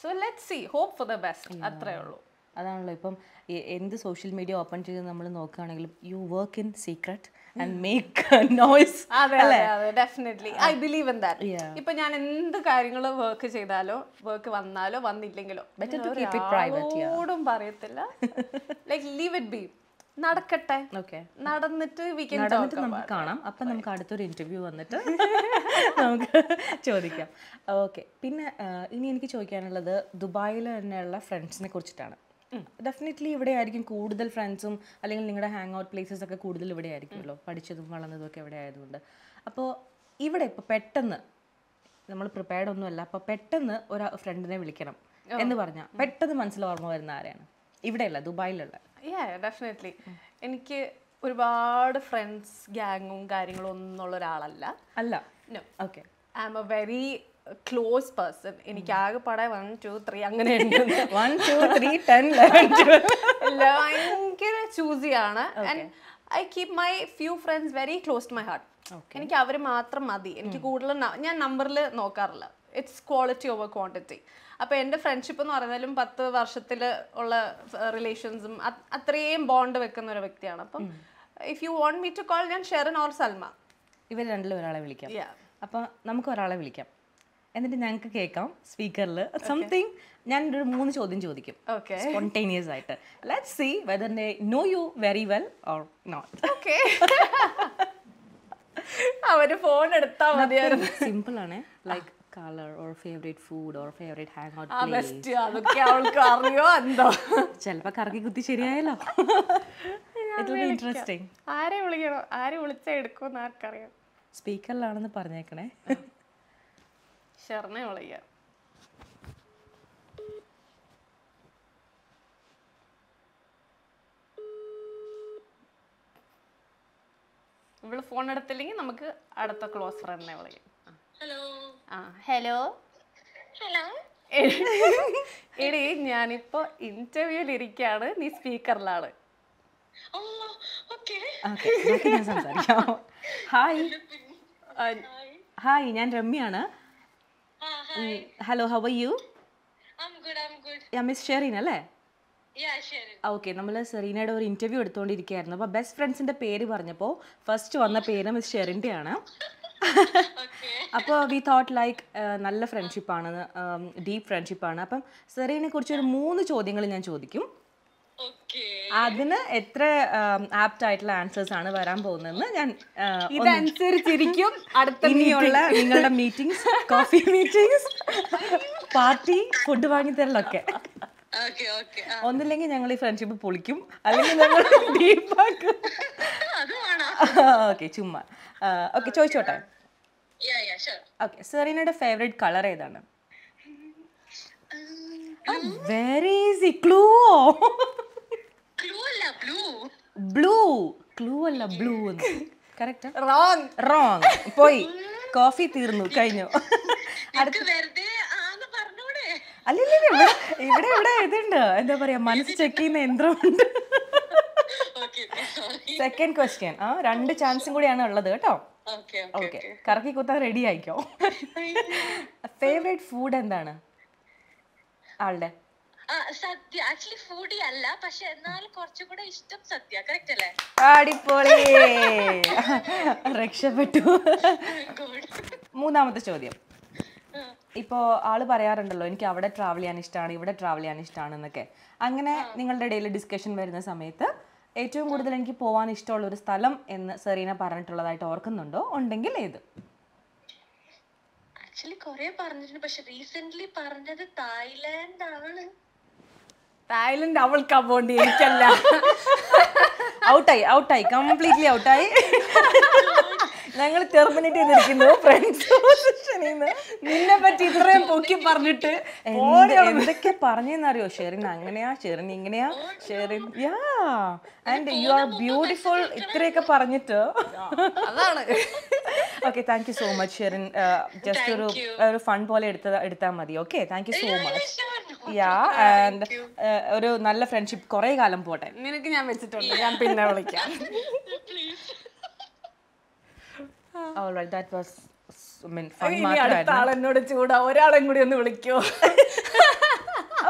[SPEAKER 1] so let see hope for the best അത്രേ
[SPEAKER 2] ഉള്ളൂ അതാണല്ലോ ഇപ്പം എന്ത് സോഷ്യൽ മീഡിയ ഓപ്പൺ ചെയ്ത് നമ്മൾ നോക്കുകയാണെങ്കിലും you work in secret and make noise അതെ അതെ
[SPEAKER 1] അതെ definitely I
[SPEAKER 2] believe in that
[SPEAKER 1] ഇപ്പൊ ഞാൻ എന്ത് കാര്യങ്ങളും വർക്ക് ചെയ്താലോ വർക്ക് വന്നാലോ വന്നില്ലെങ്കിലോ ഒരാളോടും പറയത്തില്ല ലൈക്ക് ലീവ് ഇറ്റ് ബി നടക്കട്ടെ നടന്നിട്ട്
[SPEAKER 2] നടന്നിട്ട് നമുക്ക് കാണാം അപ്പം നമുക്ക് അടുത്തൊരു ഇന്റർവ്യൂ വന്നിട്ട് [LAUGHS] നമുക്ക് ചോദിക്കാം ഓക്കെ പിന്നെ ഇനി എനിക്ക് ചോദിക്കാനുള്ളത് ദുബായിൽ തന്നെയുള്ള ഫ്രണ്ട്സിനെ കുറിച്ചിട്ടാണ് ഡെഫിനറ്റ്ലി ഇവിടെ ആയിരിക്കും കൂടുതൽ ഫ്രണ്ട്സും അല്ലെങ്കിൽ നിങ്ങളുടെ ഹാങ് ഔട്ട് പ്ലേസസ് ഒക്കെ കൂടുതൽ ഇവിടെ ആയിരിക്കുമല്ലോ പഠിച്ചതും വളർന്നതും ഒക്കെ ഇവിടെ ആയതുകൊണ്ട് അപ്പോൾ ഇവിടെ ഇപ്പോൾ പെട്ടെന്ന് നമ്മൾ പ്രിപ്പയർഡ് ഒന്നുമല്ല അപ്പോൾ പെട്ടെന്ന് ഒരു ഫ്രണ്ടിനെ വിളിക്കണം എന്ന് പറഞ്ഞാൽ പെട്ടെന്ന് മനസ്സിൽ ഓർമ്മ വരുന്ന ആരെയാണ് ഇവിടെയല്ല ദുബായിലുള്ള
[SPEAKER 1] ഡെഫിനറ്റ്ലി എനിക്ക് ഒരുപാട് ഫ്രണ്ട്സ് ഗ്യാങ്ങും കാര്യങ്ങളും ഒന്നുള്ള ഒരാളല്ല അല്ല okay I am a very close person [LAUGHS] [LAUGHS] എനിക്ക് ആകെപ്പാടെ വൺ ടു ത്രീ അങ്ങനെ വൺ ടു ത്രീ ടെൻ ഭയങ്കര ചൂസിയാണ് I keep my few friends very close to my heart എനിക്ക് അവർ മാത്രം മതി എനിക്ക് കൂടുതൽ ഞാൻ നമ്പറിൽ നോക്കാറില്ല ഇറ്റ്സ് ക്വാളിറ്റി ഓവർ ക്വാണ്ടിറ്റി അപ്പൊ എന്റെ ഫ്രണ്ട്ഷിപ്പ് എന്ന് പറഞ്ഞാലും പത്ത് വർഷത്തിൽ ഉള്ള റിലേഷൻസും അത്രയും ബോണ്ട് വെക്കുന്ന ഒരു വ്യക്തിയാണ് അപ്പം if you want me to call ഞാൻ ഷെറിൻ ഓർ സൽമ
[SPEAKER 2] ഇവർ രണ്ടിലും ഒരാളെ വിളിക്കാം അപ്പൊ നമുക്ക് ഒരാളെ വിളിക്കാം എന്നിട്ട് ഞങ്ങൾക്ക് കേൾക്കാം സ്പീക്കറിൽ സംതിങ് ഞാൻ ഒരു മൂന്ന് ചോദ്യം ചോദിക്കും സ്പോണ്ടേനിയസ് ആയിട്ട് let see whether they know you very well or not okay അവര് ഫോൺ എടുത്താൽ മതിയായിരുന്നു സിമ്പിൾ ആണ് like colour or favourite food or favourite hang out best
[SPEAKER 3] അതൊക്കെ അവൾക്ക് അറിയോ
[SPEAKER 2] എന്തോ ചിലപ്പോ കറക്കി കുത്തി ശരിയായല്ലോ
[SPEAKER 3] ഇൻട്രസ്റ്റിംഗ് ആരെ
[SPEAKER 1] വിളിക്കണോ ആരെ വിളിച്ചാൽ എടുക്കുമെന്ന് ആർക്കറിയാം
[SPEAKER 2] സ്പീക്കറിലാണെന്ന് പറഞ്ഞേക്കണേ
[SPEAKER 1] ഷെർണ ഒളയ്യ ഇവള് ഫോൺ എടുത്തില്ലെങ്കിൽ നമുക്ക് അടുത്ത ക്ലോസ് ഫ്രണ്ടിനെ വിളിക്കാം ആ ഹലോ ഹലോ [LAUGHS] എടി ഞാനിപ്പോ
[SPEAKER 2] ഇന്റർവ്യൂല് ഇരിക്കാണ് നീ സ്പീക്കറിലാണ് ഹായ് ഹായ് ഞാൻ [LAUGHS] രമ്യാണ് hello how are you miss Sherin അല്ലേ ഓക്കെ ah, നമ്മൾ സെറീനയുടെ ഒരു ഇന്റർവ്യൂ എടുത്തുകൊണ്ടിരിക്കുകയായിരുന്നു അപ്പോൾ ബെസ്റ്റ് ഫ്രണ്ട്സിന്റെ പേര് പറഞ്ഞപ്പോൾ ഫസ്റ്റ് വന്ന പേര് മിസ് ഷെറിൻ്റെ [LAUGHS] ആണ് അപ്പോൾ വി തോട്ട് ലൈക്ക് നല്ല ഫ്രണ്ട്ഷിപ്പാണ് ഡീപ്പ് ഫ്രണ്ട്ഷിപ്പാണ് അപ്പം സെറീനെ കുറിച്ച് ഒരു മൂന്ന് ചോദ്യങ്ങൾ ഞാൻ ചോദിക്കും അതിന് എത്ര ആപ്റ്റ് ആയിട്ടുള്ള ആൻസേഴ്സ് ആണ് വരാൻ പോകുന്നതെന്ന് ഞാൻ ഇതനുസരിച്ചിരിക്കും അടുത്ത ഇനിയുള്ള നിങ്ങളുടെ meetings coffee meetings party food വാങ്ങി തരലൊക്കെ ഒന്നില്ലെങ്കിൽ ഞങ്ങൾ ഈ ഫ്രണ്ട്ഷിപ്പ് പൊളിക്കും അല്ലെങ്കിൽ ഞങ്ങൾ ഓക്കെ ചുമ്മാ ഓക്കെ ചോദിച്ചോട്ടെ ഓക്കെ സെറീനയുടെ ഫേവറേറ്റ് കളർ ഏതാണ് വെരി ഈസി ക്ലൂ ക്ലൂ അല്ല ബ്ലൂ ബ്ലൂ ക്ലൂ അല്ല ബ്ലൂ എന്ന് കറക്റ്റ് റോങ് റോങ് പോയി കോഫി തീർന്നു കഴിഞ്ഞു വെറുതെ അല്ലല്ല ഇവിടെ ഇവിടെ ഇവിടെ ഇതുണ്ട് എന്താ പറയാ മനസ്സ് ചെക്ക് ചെയ്യുന്ന യന്ത്രമുണ്ട് സെക്കൻഡ് ക്വസ്റ്റ്യൻ ആ രണ്ട് ചാൻസും കൂടിയാണ് ഉള്ളത് കേട്ടോ ഓക്കെ കറക്കി കുത്താൻ റെഡി ആയിക്കോ ഫേവറേറ്റ് ഫുഡ് എന്താണ് ആളുടെ സദ്യ ആക്ച്വലി ഫുഡി അല്ല പക്ഷെ എന്നാൽ കുറച്ചും കൂടെ ഇഷ്ടം സദ്യ കറക്റ്റ് അല്ലേ അടിപൊളി [LAUGHS] രക്ഷപ്പെട്ടു മൂന്നാമത്തെ ചോദ്യം ഇപ്പോ ആള് പറയാറുണ്ടല്ലോ എനിക്ക് അവിടെ ട്രാവൽ ചെയ്യാൻ ഇഷ്ടമാണ് ഇവിടെ ട്രാവൽ ചെയ്യാൻ ഇഷ്ടമാണ് എന്നൊക്കെ അങ്ങനെ നിങ്ങളുടെ ഇടയിൽ ഡിസ്കഷൻ വരുന്ന സമയത്ത് ഏറ്റവും കൂടുതൽ എനിക്ക് പോവാൻ ഇഷ്ടമുള്ള ഒരു സ്ഥലം എന്ന് സെറീന പറഞ്ഞിട്ടുള്ളതായിട്ട് ഓർക്കുന്നുണ്ടോ ഉണ്ടെങ്കിൽ ഏത്
[SPEAKER 1] ആക്ച്വലി കൊറേ പറഞ്ഞിട്ടുണ്ട് പക്ഷെ റീസെന്റ് പറഞ്ഞത് തായ്ലാന്റ് ആണ്
[SPEAKER 2] തായ്ലൻഡ് അവൾക്ക് അപ്പോണ്ട് എനിക്കല്ല ഔട്ടായി ഔട്ടായി കംപ്ലീറ്റ്ലി ഔട്ടായി ഞങ്ങൾ ടെർമിനേറ്റ് ചെയ്തിരിക്കുന്നു ഫ്രണ്ട്സ് നിന്നെ
[SPEAKER 1] പറ്റി ഇത്രയും പൊക്കി പറഞ്ഞിട്ട് എന്തൊക്കെ
[SPEAKER 2] പറഞ്ഞെന്നറിയോ ഷെറിൻ അങ്ങനെയാ ഷെറിൻ ഇങ്ങനെയാ Sherin yeah and you are beautiful ഇത്രയൊക്കെ പറഞ്ഞിട്ട് അതാണ് okay thank you so much Sherin just uh, ഒരു ഒരു ഫൺ പോലെ എടുത്ത എടുത്താൽ മതി okay thank you so much yeah and ഒരു നല്ല ഫ്രണ്ട്ഷിപ്പ് കുറേ കാലം പോട്ടെ
[SPEAKER 1] നിനക്ക് ഞാൻ വെച്ചിട്ടുണ്ട് ഞാൻ പിന്നെ വിളിക്കാം [LAUGHS]
[SPEAKER 2] ദാറ്റ് ah. oh, വാസ് ആളെന്നോട് ചൂടാ ഒരാളെയും കൂടി ഒന്ന് വിളിക്കോ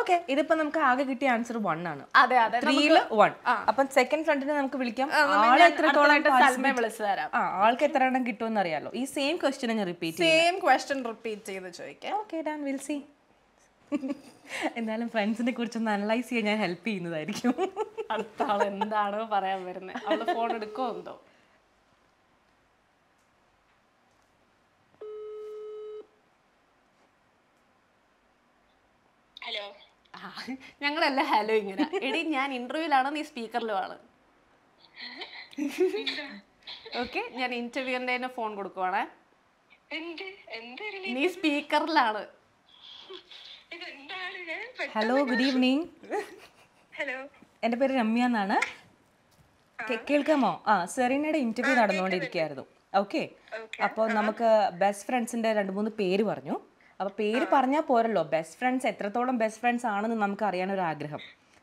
[SPEAKER 2] ഓക്കെ [LAUGHS] ഇതിപ്പോ നമുക്ക് ആകെ കിട്ടിയ ആൻസർ വൺ ആണ് അതെ അതെ ത്രീയില് വൺ അപ്പം സെക്കൻഡ് ഫ്രണ്ടിനെ നമുക്ക് വിളിക്കാം ആളെ എത്രത്തോളം വിളിച്ചു തരാം ആൾക്ക് എത്ര എണ്ണം കിട്ടുമെന്ന് അറിയാലോ ഈ സെയിം ക്വസ്റ്റ്യൻ ഞാൻ റിപ്പീറ്റ് സെയിം ക്വസ്റ്റ്യൻ റിപ്പീറ്റ് ചെയ്ത് ചോദിക്കാം ഓക്കെ ഡാൻ വിൽ സി എന്നാലും ഫ്രണ്ട്സിനെ കുറിച്ചൊന്ന് അനലൈസ് ചെയ്യാൻ ഞാൻ ഹെൽപ്പ് ചെയ്യുന്നതായിരിക്കും
[SPEAKER 1] അടുത്ത ആൾ എന്താണോ പറയാൻ വരുന്നത് അവള് ഫോൺ എടുക്കുമോ എന്തോ
[SPEAKER 3] ഹലോ ഞങ്ങളല്ല
[SPEAKER 1] ഹലോ ഇങ്ങനെ എടി ഞാൻ ഇന്റർവ്യൂലാണോ നീ സ്പീക്കറിലും ആണ് ഓക്കെ ഞാൻ ഇന്റർവ്യൂവിന്റെ തന്നെ ഫോൺ കൊടുക്കുവാണേ നീ
[SPEAKER 2] സ്പീക്കറിലാണ് ഹലോ ഗുഡ് ഈവനിങ് ഹലോ എൻ്റെ പേര് രമ്യ എന്നാണ് കേൾക്കാമോ ആ സെറീനയുടെ ഇന്റർവ്യൂ നടന്നുകൊണ്ടിരിക്കുകയായിരുന്നു ഓക്കെ അപ്പോൾ നമുക്ക് ബെസ്റ്റ് ഫ്രണ്ട്സിൻ്റെ രണ്ട് മൂന്ന് പേര് പറഞ്ഞു അപ്പോൾ പേര് പറഞ്ഞാൽ പോരല്ലോ ബെസ്റ്റ് ഫ്രണ്ട്സ് എത്രത്തോളം ബെസ്റ്റ് ഫ്രണ്ട്സ് ആണെന്ന് നമുക്ക് അറിയാൻ ഒരു ആഗ്രഹം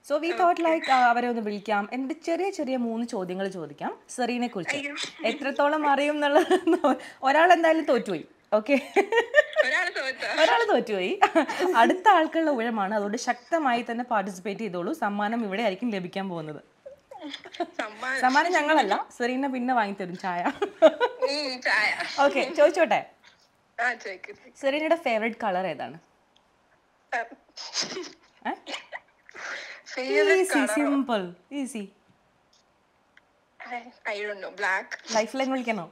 [SPEAKER 2] സോ വി തോട്ട് ലൈക്ക് അവരെ ഒന്ന് വിളിക്കാം എന്നിട്ട് ചെറിയ ചെറിയ മൂന്ന് ചോദ്യങ്ങൾ ചോദിക്കാം സെറീനെ കുറിച്ച് എത്രത്തോളം അറിയും എന്നുള്ള ഒരാൾ എന്തായാലും തോറ്റുപോയി ഓക്കെ ഒരാൾ തോറ്റുപോയി അടുത്ത ആൾക്കുള്ള ഊഴമാണ് അതുകൊണ്ട് ശക്തമായി തന്നെ പാർട്ടിസിപ്പേറ്റ് ചെയ്തോളൂ സമ്മാനം ഇവിടെ ആയിരിക്കും ലഭിക്കാൻ പോകുന്നത് സമ്മാനം ഞങ്ങളല്ല സെറീന പിന്നെ വാങ്ങിത്തരും ചായ ഓക്കെ ചോദിച്ചോട്ടെ സെറീനയുടെ ഫേവറേറ്റ് കളർ ഏതാണ് സിമ്പിൾ ഈസി ലൈഫ് ലൈൻ വിളിക്കണോ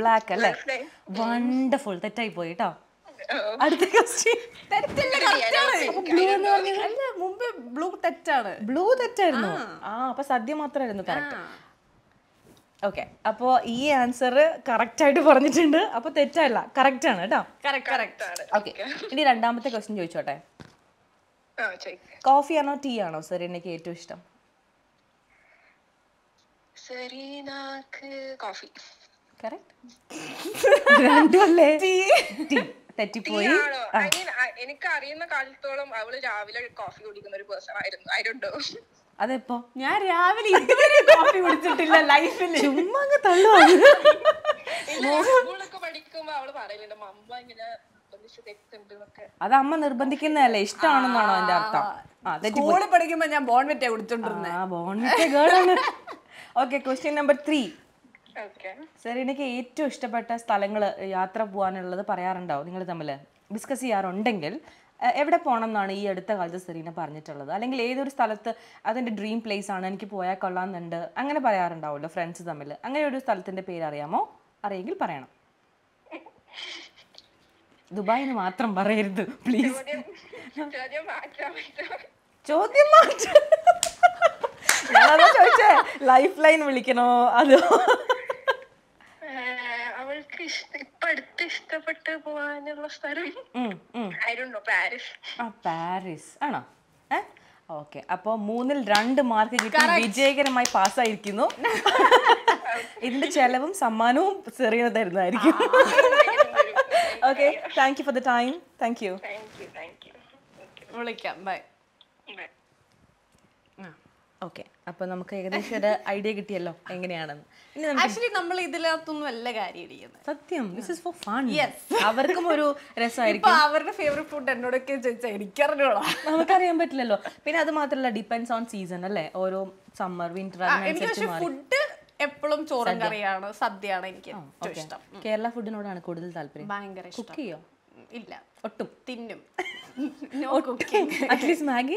[SPEAKER 2] ബ്ലാക്ക് അല്ലേ വണ്ടർഫുൾ തെറ്റായി പോയി കേട്ടോ
[SPEAKER 3] അടുത്ത ക്വസ്റ്റ്യൻ
[SPEAKER 2] ബ്ലൂ തെറ്റാണ് ബ്ലൂ തെറ്റായിരുന്നു ആ അപ്പൊ സദ്യ മാത്രമായിരുന്നു കറക്റ്റ് ഓക്കെ അപ്പോ ഈ ആൻസർ കറക്റ്റ് ആയിട്ട് പറഞ്ഞിട്ടുണ്ട് അപ്പൊ തെറ്റല്ല കറക്റ്റ് ആണ്
[SPEAKER 1] കേട്ടോ
[SPEAKER 2] ഓക്കെ ഇനി രണ്ടാമത്തെ ക്വസ്റ്റ്യൻ ചോദിച്ചോട്ടെ കോഫി ആണോ ടീ ആണോ എനിക്ക് ഏറ്റവും ഇഷ്ടം തെറ്റിപ്പോയി
[SPEAKER 1] എനിക്ക് അറിയുന്ന കാലത്തോളം അവള് രാവിലെ കോഫി കുടിക്കുന്ന ഒരു പേഴ്സൺ ആയിരുന്നു
[SPEAKER 2] അതെപ്പോ ഞാൻ രാവിലെ ഇതുവരെ കോഫി കുടിച്ചിട്ടില്ല ലൈഫിൽ ചുമ്മാ അങ്ങ് തള്ളോ
[SPEAKER 1] അവള് ഇങ്ങനെ
[SPEAKER 2] അത് അമ്മ നിർബന്ധിക്കുന്നതല്ലേ ഇഷ്ടമാണെന്നാണോ എന്റെ അർത്ഥം സ്കൂളിൽ പഠിക്കുമ്പോ ഞാൻ ബോൺവിറ്റ കുടിച്ചോണ്ടിരുന്നത് okay question number three sir എനിക്ക് ഏറ്റവും ഇഷ്ടപ്പെട്ട സ്ഥലങ്ങള് യാത്ര പോകാനുള്ളത് പറയാറുണ്ടാവും നിങ്ങൾ തമ്മിൽ ഡിസ്കസ് ചെയ്യാറുണ്ടെങ്കിൽ എവിടെ പോകണം എന്നാണ് ഈ അടുത്ത കാലത്ത് സെറീന പറഞ്ഞിട്ടുള്ളത് അല്ലെങ്കിൽ ഏതൊരു സ്ഥലത്ത് അതിൻ്റെ ഡ്രീം പ്ലേസ് ആണ് എനിക്ക് പോയാൽ കൊള്ളാമെന്നുണ്ട് അങ്ങനെ പറയാറുണ്ടാവുമല്ലോ ഫ്രണ്ട്സ് തമ്മിൽ അങ്ങനെ ഒരു സ്ഥലത്തിൻ്റെ പേര് അറിയാമോ അറിയെങ്കിൽ പറയണം ദുബായിന് മാത്രം പറയരുത് പ്ലീസ് ചോദ്യം മാറ്റം ചോദിച്ചേ ലൈഫ് ലൈൻ വിളിക്കണോ അതോ
[SPEAKER 3] അവൾക്ക് ഇപ്പൊ അടുത്ത് ഇഷ്ടപ്പെട്ട് പോവാനുള്ള
[SPEAKER 2] സ്ഥലം പാരീസ് ആ പാരീസ് ആണോ ഓക്കെ അപ്പൊ മൂന്നിൽ രണ്ട് മാർക്ക് കിട്ടി വിജയകരമായി പാസ്സായിരിക്കുന്നു [LAUGHS] ഇതിന്റെ ചെലവും സമ്മാനവും ചെറിയ തരുന്നതായിരിക്കും okay thank you for the time thank you
[SPEAKER 1] വിളിക്കാം ബൈ ബൈ
[SPEAKER 2] ഓക്കെ അപ്പൊ നമുക്ക് ഏകദേശം ഒരു ഐഡിയ കിട്ടിയല്ലോ എങ്ങനെയാണെന്ന്
[SPEAKER 1] ആക്ച്വലി നമ്മൾ ഇതിലകത്തൊന്നും അല്ല കാര്യം
[SPEAKER 2] സത്യം ദിസ് ഇസ് ഫോർ ഫൺ അവർക്കും ഒരു രസമായിരിക്കും അവരുടെ ഫേവറേറ്റ് ഫുഡ് എന്നോടൊക്കെ ചോദിച്ചാൽ എനിക്കറിഞ്ഞോളാം നമുക്കറിയാൻ പറ്റില്ലല്ലോ പിന്നെ അത് മാത്രമല്ല ഡിപെൻഡ്സ് ഓൺ സീസൺ അല്ലേ ഓരോ സമ്മർ വിന്റർ ഫുഡ് എപ്പോഴും ചോറും കറിയാണ്
[SPEAKER 1] സദ്യയാണ് എനിക്ക് ഇഷ്ടം കേരള
[SPEAKER 2] ഫുഡിനോടാണ് കൂടുതൽ താല്പര്യം ഭയങ്കര കുക്ക് ചെയ്യോ ഇല്ല ഒട്ടും തിന്നും അറ്റ്ലീസ്റ്റ് [LAUGHS] മാഗി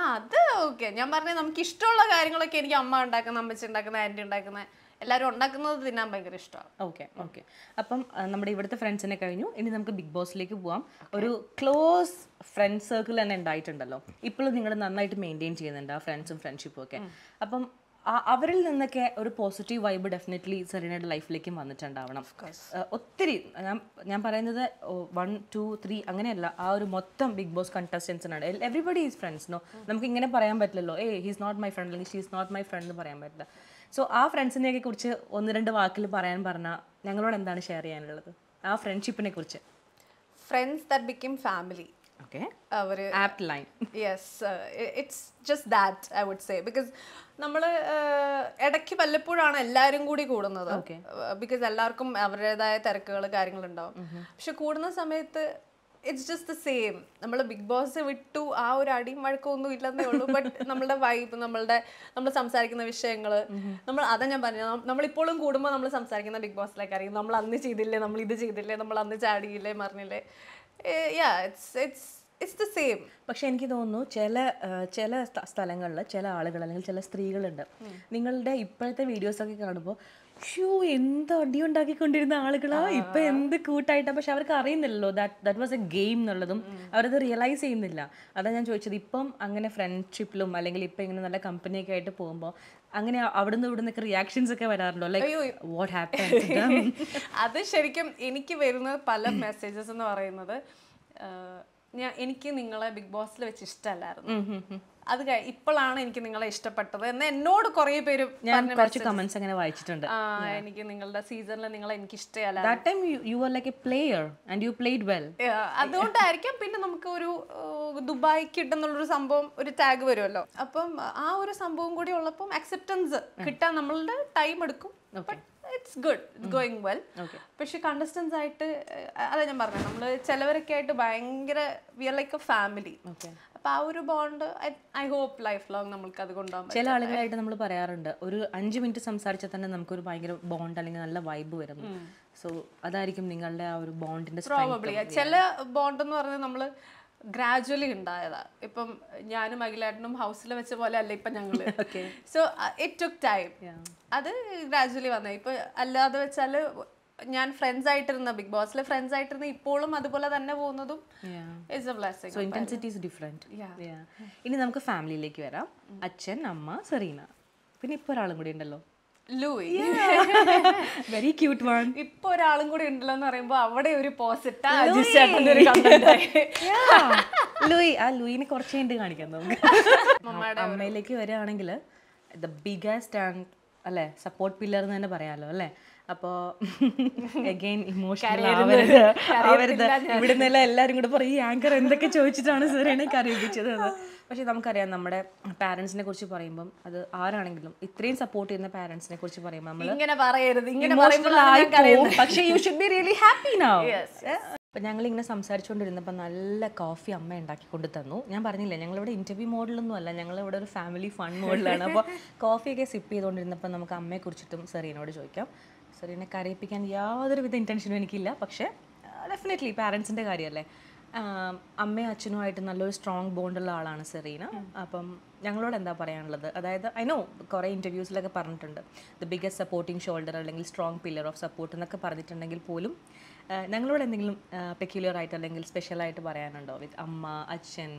[SPEAKER 1] ആ അത് ഓക്കെ ഞാൻ പറഞ്ഞ നമുക്ക് ഇഷ്ടമുള്ള കാര്യങ്ങളൊക്കെ എനിക്ക് അമ്മ ഉണ്ടാക്കുന്ന അമ്മച്ചി ഉണ്ടാക്കുന്ന ആൻറ്റി ഉണ്ടാക്കുന്ന എല്ലാവരും
[SPEAKER 2] ഉണ്ടാക്കുന്നത് തിന്നാൻ ഭയങ്കര ഇഷ്ടമാണ് ഓക്കെ ഓക്കെ അപ്പം നമ്മുടെ ഇവിടുത്തെ ഫ്രണ്ട്സിനെ കഴിഞ്ഞു ഇനി നമുക്ക് ബിഗ് ബോസിലേക്ക് പോവാം ഒരു ക്ലോസ് ഫ്രണ്ട് സർക്കിൾ തന്നെ ഉണ്ടായിട്ടുണ്ടല്ലോ ഇപ്പോഴും നിങ്ങൾ നന്നായിട്ട് മെയിൻറ്റെയിൻ ചെയ്യുന്നുണ്ട് ആ ഫ്രണ്ട്സും ഫ്രണ്ട്ഷിപ്പും ഒക്കെ അപ്പം അവരിൽ നിന്നൊക്കെ ഒരു പോസിറ്റീവ് വൈബ് ഡെഫിനറ്റ്ലി സെറീനയുടെ ലൈഫിലേക്കും വന്നിട്ടുണ്ടാവണം ഒത്തിരി ഞാൻ ഞാൻ പറയുന്നത് വൺ ടു ത്രീ അങ്ങനെയല്ല ആ ഒരു മൊത്തം ബിഗ് ബോസ് കണ്ടസ്റ്റൻസിനാണ് എവറിബഡി ഈസ് ഫ്രണ്ട്സ് നോ നമുക്ക് ഇങ്ങനെ പറയാൻ പറ്റില്ലല്ലോ ഏ ഹീസ് നോട്ട് മൈ ഫ്രണ്ട് അല്ലെങ്കിൽ ഷീസ് നോട്ട് മൈ ഫ്രണ്ട് എന്ന് പറയാൻ പറ്റില്ല സോ ആ ഫ്രണ്ട്സിനെയൊക്കെ കുറിച്ച് ഒന്ന് രണ്ട് വാക്കിൽ പറയാൻ പറഞ്ഞാൽ ഞങ്ങളോട് എന്താണ് ഷെയർ ചെയ്യാനുള്ളത് ആ ഫ്രണ്ട്ഷിപ്പിനെ കുറിച്ച്
[SPEAKER 1] ഫ്രണ്ട്സ് ദാറ്റ് ബിക്കം ഫാമിലി അവര് uh, ഇടയ്ക്ക് വല്ലപ്പോഴാണ് എല്ലാവരും കൂടി കൂടുന്നത് ബിക്കോസ് uh, എല്ലാവർക്കും അവരുടേതായ തിരക്കുകൾ കാര്യങ്ങളുണ്ടാവും mm-hmm. പക്ഷെ കൂടുന്ന സമയത്ത് ഇറ്റ്സ് ജസ്റ്റ് ദ സെയിം നമ്മൾ ബിഗ് ബോസ് വിട്ടു ആ ഒരു അടിയും വഴക്കമൊന്നും ഇല്ലെന്നേ ഉള്ളൂ ബട്ട് [LAUGHS] നമ്മളുടെ വൈബ് നമ്മളുടെ നമ്മൾ സംസാരിക്കുന്ന വിഷയങ്ങൾ mm-hmm. നമ്മൾ അതാ ഞാൻ പറഞ്ഞത് നമ്മളിപ്പോഴും കൂടുമ്പോൾ നമ്മൾ സംസാരിക്കുന്ന ബിഗ് ബോസിലേക്കായിരിക്കും നമ്മൾ അന്ന് ചെയ്തില്ലേ നമ്മൾ ഇത് ചെയ്തില്ലേ നമ്മൾ അന്ന് ചാടിയില്ലേ മറിഞ്ഞില്ലേ
[SPEAKER 2] Eh, പക്ഷെ എനിക്ക് തോന്നുന്നു ചില ചില സ്ഥലങ്ങളിൽ ചില ആളുകൾ അല്ലെങ്കിൽ ചില സ്ത്രീകളുണ്ട് നിങ്ങളുടെ ഇപ്പോഴത്തെ വീഡിയോസൊക്കെ കാണുമ്പോൾ ഷൂ എന്ത് അടി ഉണ്ടാക്കിക്കൊണ്ടിരുന്ന ആളുകളാ ഇപ്പൊ എന്ത് കൂട്ടായിട്ട് പക്ഷെ അവർക്ക് അറിയുന്നില്ലല്ലോ that that was a game എന്നുള്ളതും അവരത് റിയലൈസ് ചെയ്യുന്നില്ല അതാ ഞാൻ ചോദിച്ചത് ഇപ്പം അങ്ങനെ ഫ്രണ്ട്ഷിപ്പിലും അല്ലെങ്കിൽ ഇപ്പൊ ഇങ്ങനെ നല്ല കമ്പനിയൊക്കെ ആയിട്ട് പോകുമ്പോൾ അങ്ങനെ അവിടുന്ന് ഇവിടുന്ന് റിയാക്ഷൻസ് ഒക്കെ വരാറുണ്ടോ വാട്ട് ഹാപ്പൻ [LAUGHS]
[SPEAKER 1] അത് ശരിക്കും എനിക്ക് വരുന്ന പല മെസ്സേജസ് എന്ന് പറയുന്നത് ഞാൻ എനിക്ക് നിങ്ങളെ ബിഗ് ബോസിൽ വെച്ച് ഇഷ്ടമല്ലായിരുന്നു അത് ഇപ്പോഴാണ് എനിക്ക് നിങ്ങളെ ഇഷ്ടപ്പെട്ടത് എന്ന് എന്നോട് കുറേ പേര് ഞാൻ കുറച്ച് കമന്റ്സ്
[SPEAKER 2] അങ്ങനെ വായിച്ചിട്ടുണ്ട് എനിക്ക്
[SPEAKER 1] നിങ്ങളുടെ സീസണിൽ നിങ്ങളെ എനിക്ക് ഇഷ്ടമല്ല that
[SPEAKER 2] time you are a player and you played well
[SPEAKER 1] അതുകൊണ്ടായിരിക്കാം പിന്നെ നമുക്ക് ഒരു ദുബായ് കിട്ടുന്നുള്ളൊരു സംഭവം ഒരു ടാഗ് വരുമല്ലോ അപ്പം ആ ഒരു സംഭവം കൂടി ഉള്ളപ്പം അക്സെപ്റ്റൻസ് കിട്ടാൻ നമ്മളുടെ ടൈം എടുക്കും it's good it's going well പക്ഷെ കണ്ടസ്റ്റൻസ് ആയിട്ട് അതാ ഞാൻ പറഞ്ഞത് നമ്മൾ ചിലവരൊക്കെ ആയിട്ട് ഭയങ്കര we are like a family അപ്പൊ ആ ഒരു bond I hope life long നമുക്ക് അത് കൊണ്ടുപോകാം ചില ആളുകളായിട്ട്
[SPEAKER 2] നമ്മൾ പറയാറുണ്ട് ഒരു അഞ്ച് മിനിറ്റ് സംസാരിച്ചാൽ തന്നെ നമുക്കൊരു ഭയങ്കര ബോണ്ട് അല്ലെങ്കിൽ നല്ല വൈബ് വരുന്നു സോ അതായിരിക്കും നിങ്ങളുടെ ആ ഒരു ബോണ്ടിന്റെ പ്രോബബ്ലി ചില
[SPEAKER 1] ബോണ്ട് എന്ന് പറഞ്ഞാൽ നമ്മൾ ഗ്രാജുവലി ഉണ്ടായതാ ഇപ്പം ഞാനും അഖിലേട്ടനും ഹൗസിൽ വെച്ച പോലെ അല്ല ഇപ്പൊ ഞങ്ങൾ സോ ഇറ്റ് ടുക്ക് ടൈം അത് ഗ്രാജുവലി വന്നേ ഇപ്പൊ അല്ലാതെ വെച്ചാല് ഞാൻ ഫ്രണ്ട്സ് ആയിട്ടിരുന്ന ബിഗ് ബോസിൽ ഫ്രണ്ട്സ് ആയിട്ടിരുന്ന ഇപ്പോഴും അതുപോലെ തന്നെ പോകുന്നതും എ സോ
[SPEAKER 2] ഡിഫറെന്റ് ഇനി നമുക്ക് ഫാമിലിയിലേക്ക് വരാം അച്ഛൻ അമ്മ സെറീന പിന്നെ ഇപ്പൊ ഒരാളും കൂടി ഉണ്ടല്ലോ ലൂയി വെരി ക്യൂട്ട് വൺ ഇപ്പൊ ഒരാളും കൂടി ഉണ്ടല്ലോ എന്ന് പറയുമ്പോ അവിടെ ഒരു ലൂയി ആ ലൂയിനെ [LAUGHS] കുറച്ച് കഴിഞ്ഞിട്ട് കാണിക്കാം നമുക്ക് അമ്മയിലേക്ക് വരികയാണെങ്കിൽ ദ ബിഗസ്റ്റ് ആൻഡ് അല്ലെ സപ്പോർട്ട് പില്ലർ എന്ന് തന്നെ പറയാമല്ലോ അല്ലേ അപ്പോ അഗൈൻ [LAUGHS] ഇമോഷണൽ ആവരുത് ഇവിടെ നിന്നെല്ലാം എല്ലാവരും കൂടെ പറയും ഈ ആങ്കർ എന്തൊക്കെ ചോദിച്ചിട്ടാണ് സാറിനെ കരയിപ്പിച്ചത് [LAUGHS] പക്ഷേ നമുക്കറിയാം നമ്മുടെ പാരന്റ്സിനെ കുറിച്ച് പറയുമ്പം അത് ആരാണെങ്കിലും ഇത്രയും സപ്പോർട്ട് ചെയ്യുന്ന പാരന്റ്സിനെ കുറിച്ച് പറയുമ്പോൾ നമ്മൾ ഇങ്ങനെ പറയരുത് ഇങ്ങനെ പക്ഷേ you should be really happy now [LAUGHS] അപ്പം ഞങ്ങൾ ഇങ്ങനെ സംസാരിച്ചുകൊണ്ടിരുന്നപ്പോൾ നല്ല കോഫി അമ്മ കൊണ്ട് തന്നു ഞാൻ പറഞ്ഞില്ല ഞങ്ങളിവിടെ ഇൻ്റർവ്യൂ മോഡലൊന്നും അല്ല ഞങ്ങളിവിടെ ഒരു ഫാമിലി ഫൺ മോഡലാണ് അപ്പോൾ കോഫിയൊക്കെ സിപ്പ് ചെയ്തുകൊണ്ടിരുന്നപ്പോൾ നമുക്ക് കുറിച്ചിട്ടും സെറീനോട് ചോദിക്കാം സോറി കരയിപ്പിക്കാൻ യാതൊരുവിധ ഇൻറ്റൻഷനും എനിക്കില്ല പക്ഷേ ഡെഫിനറ്റ്ലി പാരൻസിൻ്റെ കാര്യമല്ലേ അമ്മയും അച്ഛനുമായിട്ട് നല്ലൊരു സ്ട്രോങ് ബോണ്ടുള്ള ആളാണ് സെറീന അപ്പം ഞങ്ങളോട് എന്താ പറയാനുള്ളത് അതായത് ഐ നോ കുറേ ഇൻ്റർവ്യൂസിലൊക്കെ പറഞ്ഞിട്ടുണ്ട് ദ ബിഗ്ഗസ്റ്റ് സപ്പോർട്ടിങ് ഷോൾഡർ അല്ലെങ്കിൽ സ്ട്രോങ് പില്ലർ ഓഫ് സപ്പോർട്ട് എന്നൊക്കെ പറഞ്ഞിട്ടുണ്ടെങ്കിൽ പോലും ഞങ്ങളോട് എന്തെങ്കിലും പെക്യുലർ ആയിട്ട് അല്ലെങ്കിൽ സ്പെഷ്യൽ ആയിട്ട് പറയാനുണ്ടോ വിത്ത് അമ്മ അച്ഛൻ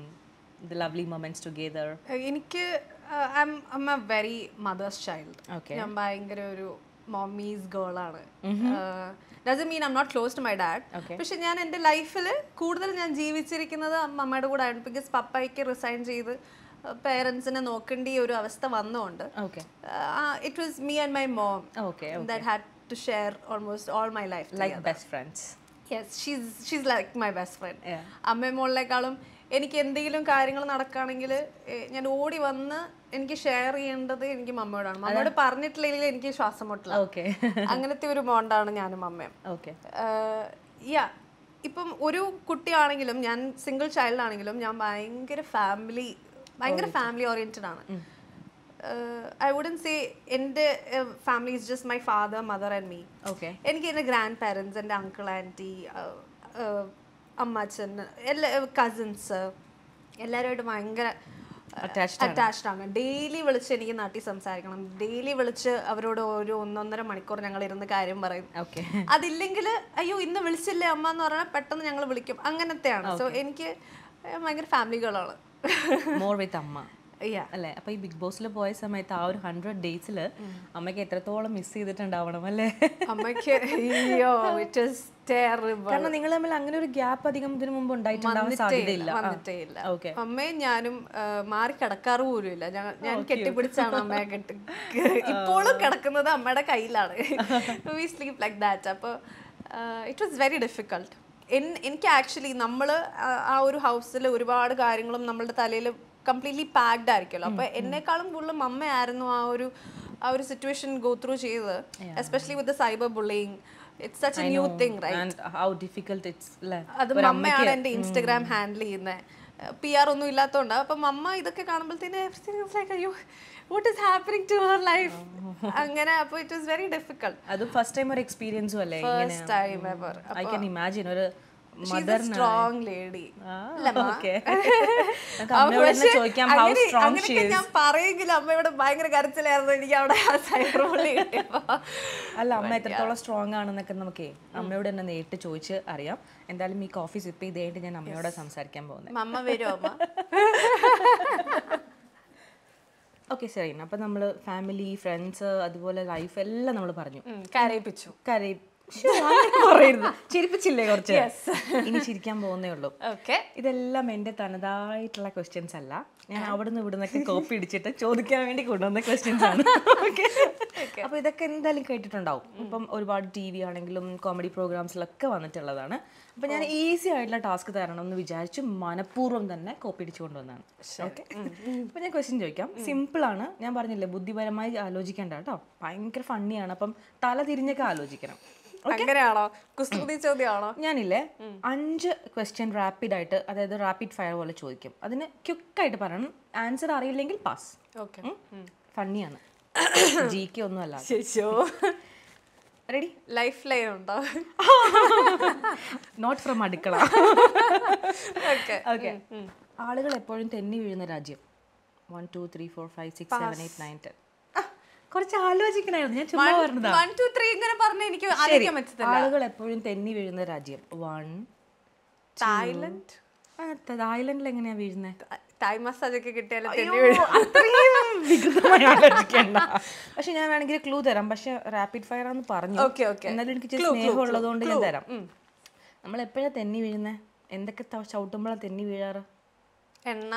[SPEAKER 2] ദ ലവ്ലി മൊമെൻറ്റ്സ് ടുഗെദർ എനിക്ക് I am a very mother's child ഞാൻ ഭയങ്കര ഒരു
[SPEAKER 1] മമ്മീസ് ഗേൾ ആണ് does mean I'm not close to my dad പക്ഷെ ഞാൻ എൻ്റെ ലൈഫിൽ കൂടുതൽ ഞാൻ ജീവിച്ചിരിക്കുന്നത് അമ്മമ്മയുടെ കൂടെ ആയിരുന്നു ബിക്കോസ് പപ്പയ്ക്ക് റിസൈൻ ചെയ്ത് പേരൻസിനെ uh, നോക്കേണ്ട ഈ ഒരു അവസ്ഥ വന്നതുകൊണ്ട് it was me and my mom that had to share almost all my life like best friends yes she's she's like my best friend അമ്മയും മോളിനേക്കാളും എനിക്ക് എന്തെങ്കിലും കാര്യങ്ങൾ നടക്കുകയാണെങ്കിൽ ഞാൻ ഓടി വന്ന് എനിക്ക് ഷെയർ ചെയ്യേണ്ടത് എനിക്ക് മമ്മയോടാണ് മമ്മയോട് പറഞ്ഞിട്ടില്ലെങ്കിൽ എനിക്ക് ശ്വാസം മുട്ടില്ല ഓക്കെ [LAUGHS] അങ്ങനത്തെ ഒരു ബോണ്ടാണ് ഞാനും മമ്മയും ഓക്കെ യാ ഇപ്പം ഒരു കുട്ടിയാണെങ്കിലും ഞാൻ സിംഗിൾ ചൈൽഡ് ആണെങ്കിലും ഞാൻ ഭയങ്കര ഫാമിലി ഭയങ്കര ഫാമിലി ഓറിയൻറ്റഡ് ആണ് ഐ വുഡൻ സേ എൻ്റെ family is just my father mother and me okay എനിക്ക് എൻ്റെ ഗ്രാൻഡ് പാരൻസ് എൻ്റെ അങ്കിൾ ആൻറ്റി അമ്മാച്ചൻ എല്ലാ കസിൻസ് എല്ലാവരുമായിട്ട് ഭയങ്കര
[SPEAKER 2] അറ്റാച്ച്ഡ്
[SPEAKER 1] ആണ് ഡെയിലി വിളിച്ച് എനിക്ക് നാട്ടിൽ സംസാരിക്കണം ഡെയിലി വിളിച്ച് അവരോട് ഒരു ഒന്നൊന്നര മണിക്കൂർ ഞങ്ങൾ ഇരുന്ന് കാര്യം പറയും അതില്ലെങ്കിൽ അയ്യോ ഇന്ന് വിളിച്ചില്ലേ അമ്മ എന്ന് പറഞ്ഞാൽ പെട്ടെന്ന് ഞങ്ങൾ വിളിക്കും അങ്ങനത്തെയാണ് സോ എനിക്ക് ഭയങ്കര ഫാമിലികളാണ്
[SPEAKER 2] മോർ വിത്ത് അമ്മ അല്ലെ അപ്പൊ ഈ ബിഗ് ബോസിൽ പോയ സമയത്ത് ആ ഒരു ഹൺഡ്രഡ് ഡേയ്സിൽ അമ്മയ്ക്ക് എത്രത്തോളം മിസ് ചെയ്തിട്ടുണ്ടാവണം അല്ലേ അമ്മയ്ക്ക് അയ്യോ കാരണം നിങ്ങൾ തമ്മിൽ അങ്ങനെ ഒരു ഗ്യാപ്പ് അധികം ഇതിനു മുമ്പ് ഉണ്ടായിട്ടുണ്ടാവാൻ
[SPEAKER 1] അമ്മയും ഞാനും മാറി കിടക്കാറ് പോലുമില്ല ഞാൻ കെട്ടിപ്പിടിച്ചാണ് അമ്മയെ കെട്ടി
[SPEAKER 2] [LAUGHS] ഇപ്പോഴും
[SPEAKER 1] കിടക്കുന്നത് അമ്മയുടെ കയ്യിലാണ് വി ലൈക്ക് ദാറ്റ് അപ്പോൾ ഇറ്റ് വാസ് വെരി ഡിഫിക്കൾട്ട് എനിക്ക് ആക്ച്വലി നമ്മൾ ആ ഒരു ഹൗസിൽ ഒരുപാട് കാര്യങ്ങളും നമ്മളുടെ തലയിൽ കംപ്ലീറ്റ്ലി പാക്ഡ് ആയിരിക്കുമല്ലോ അപ്പോൾ എന്നെക്കാളും കൂടുതൽ മമ്മയായിരുന്നു ആ ഒരു ആ ഒരു സിറ്റുവേഷൻ ഗോ ത്രൂ ചെയ്തത് especially with cyber bullying it's such a new thing
[SPEAKER 2] right how difficult it's
[SPEAKER 1] അത് മമ്മയാണ് എൻ്റെ ഇൻസ്റ്റഗ്രാം ഹാൻഡിൽ ചെയ്യുന്നത് പി ആർ ഒന്നും ഇല്ലാത്തതുകൊണ്ട് അപ്പം അമ്മ ഇതൊക്കെ കാണുമ്പോഴത്തേന് ലൈക്ക് അയ്യോ what is happening to her life അങ്ങനെ അപ്പോൾ ഇറ്റ് വാസ് വെരി ഡിഫിക്കൽട്ട്
[SPEAKER 2] അത് ഫസ്റ്റ് ടൈം ഒരു എക്സ്പീരിയൻസും അല്ലേ first time ever I can imagine ഒരു സ്ട്രോങ്
[SPEAKER 1] [LAUGHS] ലേഡി അങ്ങനെയൊക്കെ ഞാൻ പറയുമെങ്കിലും അമ്മ ഇവിടെ ഭയങ്കര കരച്ചിലായിരുന്നു എനിക്ക് അവിടെ
[SPEAKER 2] അല്ല അമ്മ എത്രത്തോളം സ്ട്രോങ് ആണെന്നൊക്കെ നമുക്ക് അമ്മയോട് തന്നെ നേരിട്ട് ചോദിച്ച് അറിയാം എന്തായാലും ഈ കോഫി സിപ്പ് ചെയ്തായിട്ട് ഞാൻ അമ്മയോട് സംസാരിക്കാൻ പോകുന്നത്
[SPEAKER 1] അമ്മ വരുമോ അമ്മ
[SPEAKER 2] ഓക്കെ സെറീൻ അപ്പം നമ്മൾ ഫാമിലി ഫ്രണ്ട്സ് അതുപോലെ ലൈഫ് എല്ലാം നമ്മൾ പറഞ്ഞു കരയിപ്പിച്ചു കരയിപ്പ് [LAUGHS] പറയരുത് ചിരിപ്പിച്ചില്ലേ കുറച്ച് ഇനി ചിരിക്കാൻ പോകുന്നേ ഉള്ളൂ ഓക്കെ ഇതെല്ലാം എന്റെ തനതായിട്ടുള്ള ക്വസ്റ്റ്യൻസ് അല്ല ഞാൻ ഇവിടെ നിന്നൊക്കെ കോപ്പി ഇടിച്ചിട്ട് ചോദിക്കാൻ വേണ്ടി കൊണ്ടുവന്ന ക്വസ്റ്റ്യൻസ് ആണ് ഓക്കെ അപ്പോൾ ഇതൊക്കെ എന്തായാലും കേട്ടിട്ടുണ്ടാവും ഇപ്പം ഒരുപാട് ടി വി ആണെങ്കിലും കോമഡി പ്രോഗ്രാംസിലൊക്കെ വന്നിട്ടുള്ളതാണ് അപ്പൊ ഞാൻ ഈസി oh. ആയിട്ടുള്ള ടാസ്ക് തരണം എന്ന് വിചാരിച്ച് മനഃപൂർവ്വം തന്നെ കോപ്പി ഇടിച്ചു കൊണ്ടുവന്നതാണ് ഓക്കെ അപ്പൊ ഞാൻ ക്വസ്റ്റ്യൻ ചോദിക്കാം സിമ്പിൾ ആണ് ഞാൻ പറഞ്ഞില്ലേ ബുദ്ധിപരമായി ആലോചിക്കേണ്ട കേട്ടോ ഭയങ്കര ഫണ്ണിയാണ് അപ്പം തല തിരിഞ്ഞൊക്കെ ആലോചിക്കണം അങ്ങനെയാണോ കുസ്തുതി ചോദ്യമാണോ ഞാനില്ലേ അഞ്ച് ക്വസ്റ്റ്യൻ റാപ്പിഡ് ആയിട്ട് അതായത് റാപ്പിഡ് ഫയർ പോലെ ചോദിക്കും അതിന് ക്യുക്കായിട്ട് പറയണം ആൻസർ അറിയില്ലെങ്കിൽ പാസ് ഓക്കെ ഫണ്ണിയാണ് ജി കെ ഒന്നുമല്ല റെഡി ലൈഫ് ലൈൻ ഉണ്ടോ നോട്ട് ഫ്രം അടുക്കള ആളുകൾ എപ്പോഴും തെന്നി വീഴുന്ന രാജ്യം one two three four five six seven eight nine ten കുറച്ച് ആലോചിക്കണായിരുന്നു ഞാൻ ചുമ്മാ പറഞ്ഞതാ വൺ
[SPEAKER 1] ടു ത്രീ ഇങ്ങനെ പറഞ്ഞ എനിക്ക് ആലോചിക്കാൻ പറ്റത്തില്ല ആളുകൾ
[SPEAKER 2] എപ്പോഴും തെന്നി വീഴുന്ന രാജ്യം വൺ
[SPEAKER 1] തായ്ലൻഡ്
[SPEAKER 2] തായ്ലൻഡിൽ എങ്ങനെയാ വീഴുന്നത്
[SPEAKER 1] തായ് മസാജ് ഒക്കെ കിട്ടിയാലും
[SPEAKER 2] പക്ഷെ ഞാൻ വേണമെങ്കിൽ ക്ലൂ തരാം പക്ഷെ റാപ്പിഡ് ഫയർ ആണെന്ന് പറഞ്ഞു എന്നാലും എനിക്ക് സ്നേഹമുള്ളതുകൊണ്ട് ഞാൻ തരാം നമ്മൾ എപ്പോഴാ തെന്നി വീഴുന്നത് എന്തൊക്കെ ചവിട്ടുമ്പോഴാണ് തെന്നി വീഴാറ് എണ്ണ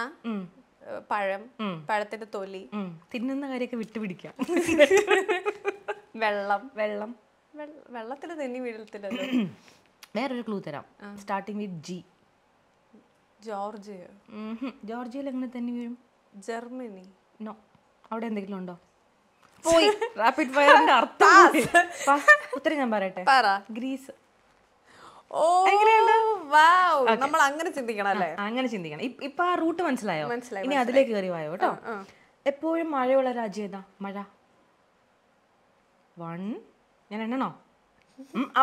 [SPEAKER 2] പഴം
[SPEAKER 1] പഴത്തിന്റെ തൊലി
[SPEAKER 2] തിന്നുന്ന കാര്യമൊക്കെ വിട്ടുപിടിക്കാം
[SPEAKER 1] വെള്ളം വെള്ളം വെള്ളത്തിൽ തന്നെ വീഴത്തില്ല
[SPEAKER 2] വേറൊരു ക്ലൂ തരാം സ്റ്റാർട്ടിങ് വിത്ത് ജി ജോർജിയ ജോർജിയയിൽ എങ്ങനെ തന്നെ വീഴും ജർമ്മനി നോ അവിടെ എന്തെങ്കിലും ഉണ്ടോ [LAUGHS] പോയി റാപ്പിഡ് ഫയറിന്റെ അർത്ഥം ഉത്തരം ഞാൻ പറയട്ടെ ഗ്രീസ് നമ്മൾ അങ്ങനെ ചിന്തിക്കണം അല്ലേ അങ്ങനെ ചിന്തിക്കണം ഇപ്പൊ ആ റൂട്ട് മനസ്സിലായോ ഇനി അതിലേക്ക് കയറി വായോ കേട്ടോ എപ്പോഴും മഴയുള്ള രാജ്യം ഏതാ മഴ വൺ ഞാൻ എണ്ണണോ ഇത്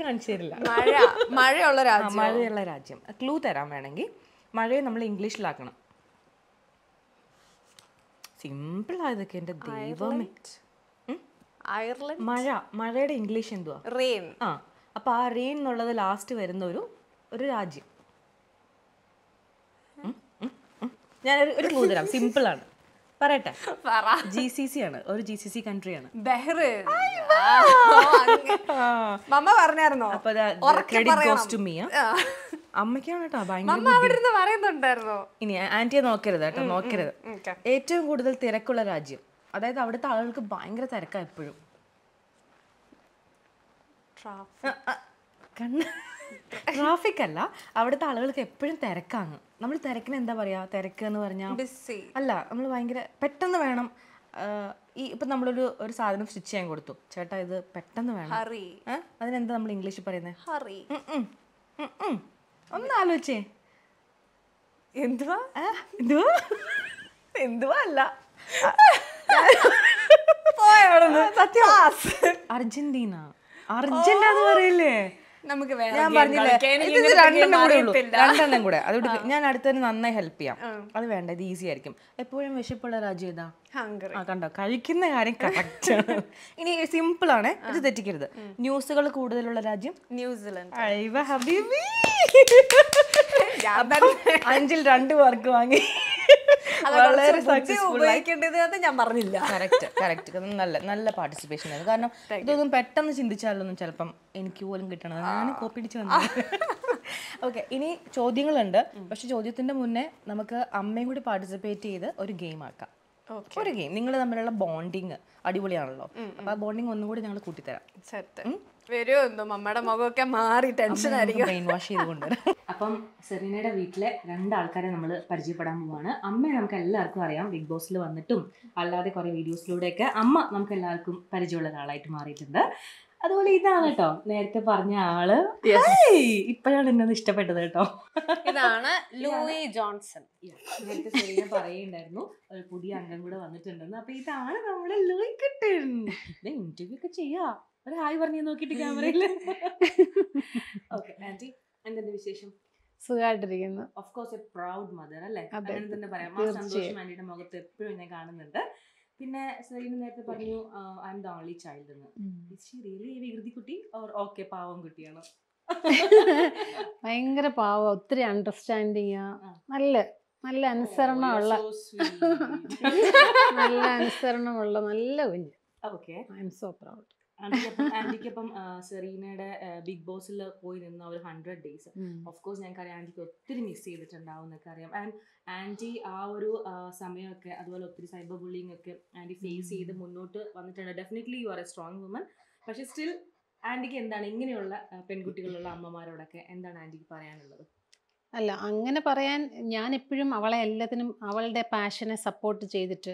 [SPEAKER 2] കാണിച്ചു തരില്ല മഴയുള്ള രാജ്യം മഴയുള്ള രാജ്യം ക്ലൂ തരാൻ വേണമെങ്കിൽ മഴയെ നമ്മൾ ഇംഗ്ലീഷിലാക്കണം സിമ്പിൾ ആയതൊക്കെ എന്റെ ദൈവമേ അയർലൻഡ് മഴ മഴയുടെ ഇംഗ്ലീഷ് എന്തുവാ റെയിൻ ആ അപ്പോൾ ആ റെയിൻ എന്നുള്ളത് ലാസ്റ്റ് വരുന്ന ഒരു ഒരു രാജ്യം ഞാൻ ഒരു ക്ലൂ തരാം ആണ് പറയട്ടെ ജി സി സി ആണ് ഒരു ജി സി സി കൺട്രിയാണ് ബഹ്റിൻ മമ്മ പറഞ്ഞായിരുന്നോ അപ്പൊ ക്രെഡിറ്റ് ഗോസ് ടു മീ അമ്മയ്ക്കാണ് കേട്ടോ ഭയങ്കര
[SPEAKER 1] പറയുന്നുണ്ടായിരുന്നോ
[SPEAKER 2] ഇനി ആന്റിയെ നോക്കരുത് കേട്ടോ നോക്കരുത് ഏറ്റവും കൂടുതൽ തിരക്കുള്ള രാജ്യം അതായത് അവിടുത്തെ ആളുകൾക്ക് ഭയങ്കര തിരക്കാ എപ്പോഴും
[SPEAKER 3] ട്രാഫിക്
[SPEAKER 2] അല്ല അവിടുത്തെ ആളുകൾക്ക് എപ്പോഴും തിരക്കാണ് നമ്മൾ തിരക്കിന് എന്താ പറയാ തിരക്ക് എന്ന് പറഞ്ഞാൽ ബിസി അല്ല നമ്മൾ ഭയങ്കര പെട്ടെന്ന് വേണം ഈ ഇപ്പൊ നമ്മളൊരു ഒരു സാധനം സ്റ്റിച്ച് ചെയ്യാൻ കൊടുത്തു ചേട്ടാ ഇത് പെട്ടെന്ന് വേണം ഹറി അതിനെന്താ നമ്മൾ ഇംഗ്ലീഷിൽ പറയുന്നത് ഹറി ഒന്ന് ആലോചിച്ചേ എന്തുവാ എന്തുവാ എന്തുവാ അല്ല അർജന്റീന അർജന്റ എന്ന് പറയില്ലേ
[SPEAKER 1] നമുക്ക് ഞാൻ പറഞ്ഞില്ലേ രണ്ടെണ്ണം കൂടെ രണ്ടെണ്ണം
[SPEAKER 2] കൂടെ അതുകൊണ്ട് ഞാൻ അടുത്തതിന് നന്നായി ഹെൽപ്പ് ചെയ്യാം അത് വേണ്ട ഇത് ഈസി ആയിരിക്കും എപ്പോഴും വിശപ്പുള്ള രാജ്യം ഏതാ ആ കണ്ടോ കഴിക്കുന്ന കാര്യം കറക്റ്റ് [LAUGHS] ഇനി സിമ്പിൾ ആണ് ഇത് തെറ്റിക്കരുത് ന്യൂസുകൾ കൂടുതലുള്ള രാജ്യം ന്യൂസിലാൻഡ് ഹബീബി [LAUGHS] അഞ്ചിൽ രണ്ട് പേർക്ക് വാങ്ങി വളരെ ഉപയോഗിക്കേണ്ടത് അത് ഞാൻ പറഞ്ഞില്ല കറക്റ്റ് കറക്റ്റ് നല്ല നല്ല പാർട്ടിസിപ്പേഷൻ ആയിരുന്നു കാരണം ഇതൊന്നും പെട്ടെന്ന് ചിന്തിച്ചാലൊന്നും ചിലപ്പം എനിക്ക് പോലും കിട്ടണം ഞാൻ കോപ്പി അടിച്ച് വന്നത് ഓക്കെ ഇനി ചോദ്യങ്ങളുണ്ട് പക്ഷെ ചോദ്യത്തിന്റെ മുന്നേ നമുക്ക് അമ്മയും കൂടി പാർട്ടിസിപ്പേറ്റ് ചെയ്ത് ഒരു ഗെയിം ആക്കാം ഒരു ഗെയിം നിങ്ങൾ തമ്മിലുള്ള ബോണ്ടിങ് അടിപൊളിയാണല്ലോ അപ്പൊ ആ ബോണ്ടിങ് ഒന്നും കൂടി ഞങ്ങൾ കൂട്ടിത്തരാം
[SPEAKER 1] വരുമോ എന്തോ മമ്മയുടെ
[SPEAKER 2] മുഖമൊക്കെ മാറി ടെൻഷൻ ആയിരിക്കും [LAUGHS] അപ്പം സെറീനയുടെ വീട്ടിലെ രണ്ടാൾക്കാരെ നമ്മൾ പരിചയപ്പെടാൻ പോവാണ് അമ്മ നമുക്ക് എല്ലാവർക്കും അറിയാം ബിഗ് ബോസിൽ വന്നിട്ടും അല്ലാതെ കുറെ വീഡിയോസിലൂടെയൊക്കെ അമ്മ നമുക്ക് എല്ലാവർക്കും പരിചയമുള്ള ഒരാളായിട്ട് മാറിയിട്ടുണ്ട് അതുപോലെ ഇതാണ് കേട്ടോ നേരത്തെ പറഞ്ഞ ആള് ഇപ്പോഴാണ് എന്നത് ഇഷ്ടപ്പെട്ടത് കേട്ടോ ഇതാണ് ലൂയി [LAUGHS] ജോൺസൺ നേരത്തെ ചെറിയ പറയുണ്ടായിരുന്നു ഒരു പുതിയ അംഗം കൂടെ വന്നിട്ടുണ്ടെന്ന് അപ്പൊ ഇതാണ് നമ്മുടെ ലൂയി കിട്ടുന്നത് ഇന്റർവ്യൂ ഒക്കെ ചെയ്യാം ഒരു ഹായ് പറഞ്ഞു നോക്കിയിട്ട് ക്യാമറയിൽ ഓക്കെ [LAUGHS] ആന്റി എന്തെന്റെ വിശേഷം
[SPEAKER 3] സുഖമായിട്ടിരിക്കുന്നു
[SPEAKER 2] of course a proud mother അല്ലേ അങ്ങനെ തന്നെ പറയാം ആ സന്തോഷം ആന്റിയുടെ മുഖത്ത് എപ്പോഴും ഞാൻ കാണുന്നുണ്ട് പിന്നെ സെറീന നേരത്തെ പറഞ്ഞു I am the only child എന്ന് റിയലി വികൃതി കുട്ടി ഓർ ഓക്കെ പാവം കുട്ടിയാണോ [LAUGHS]
[SPEAKER 3] ഭയങ്കര പാവ ഒത്തിരി അണ്ടർസ്റ്റാൻഡിങ് നല്ല നല്ല oh, അനുസരണമുള്ള [LAUGHS] നല്ല അനുസരണമുള്ള നല്ല കുഞ്ഞ് okay I am so proud
[SPEAKER 2] ആന്റിക്കപ്പം [LAUGHS] സെറീനയുടെ ബിഗ് ബോസിൽ പോയി നിന്ന ഒരു ഹൺഡ്രഡ് ഡേയ്സ് ഓഫ് കോഴ്സ് അറിയാം ആന്റിക്ക് ഒത്തിരി മിസ് ചെയ്തിട്ടുണ്ടാവും എന്നൊക്കെ അറിയാം ആൻഡ് ആന്റി ആ ഒരു സമയമൊക്കെ അതുപോലെ ഒത്തിരി സൈബർ ബുള്ളിങ് ഒക്കെ ആന്റി ഫേസ് ചെയ്ത് മുന്നോട്ട് വന്നിട്ടുണ്ട് definitely you are a strong woman പക്ഷെ സ്റ്റിൽ ആന്റിക്ക് എന്താണ് ഇങ്ങനെയുള്ള പെൺകുട്ടികളുള്ള അമ്മമാരോടൊക്കെ എന്താണ് ആന്റിക്ക് പറയാനുള്ളത്
[SPEAKER 3] അല്ല അങ്ങനെ പറയാൻ ഞാൻ എപ്പോഴും അവളെ എല്ലാത്തിനും അവളുടെ പാഷനെ സപ്പോർട്ട് ചെയ്തിട്ട്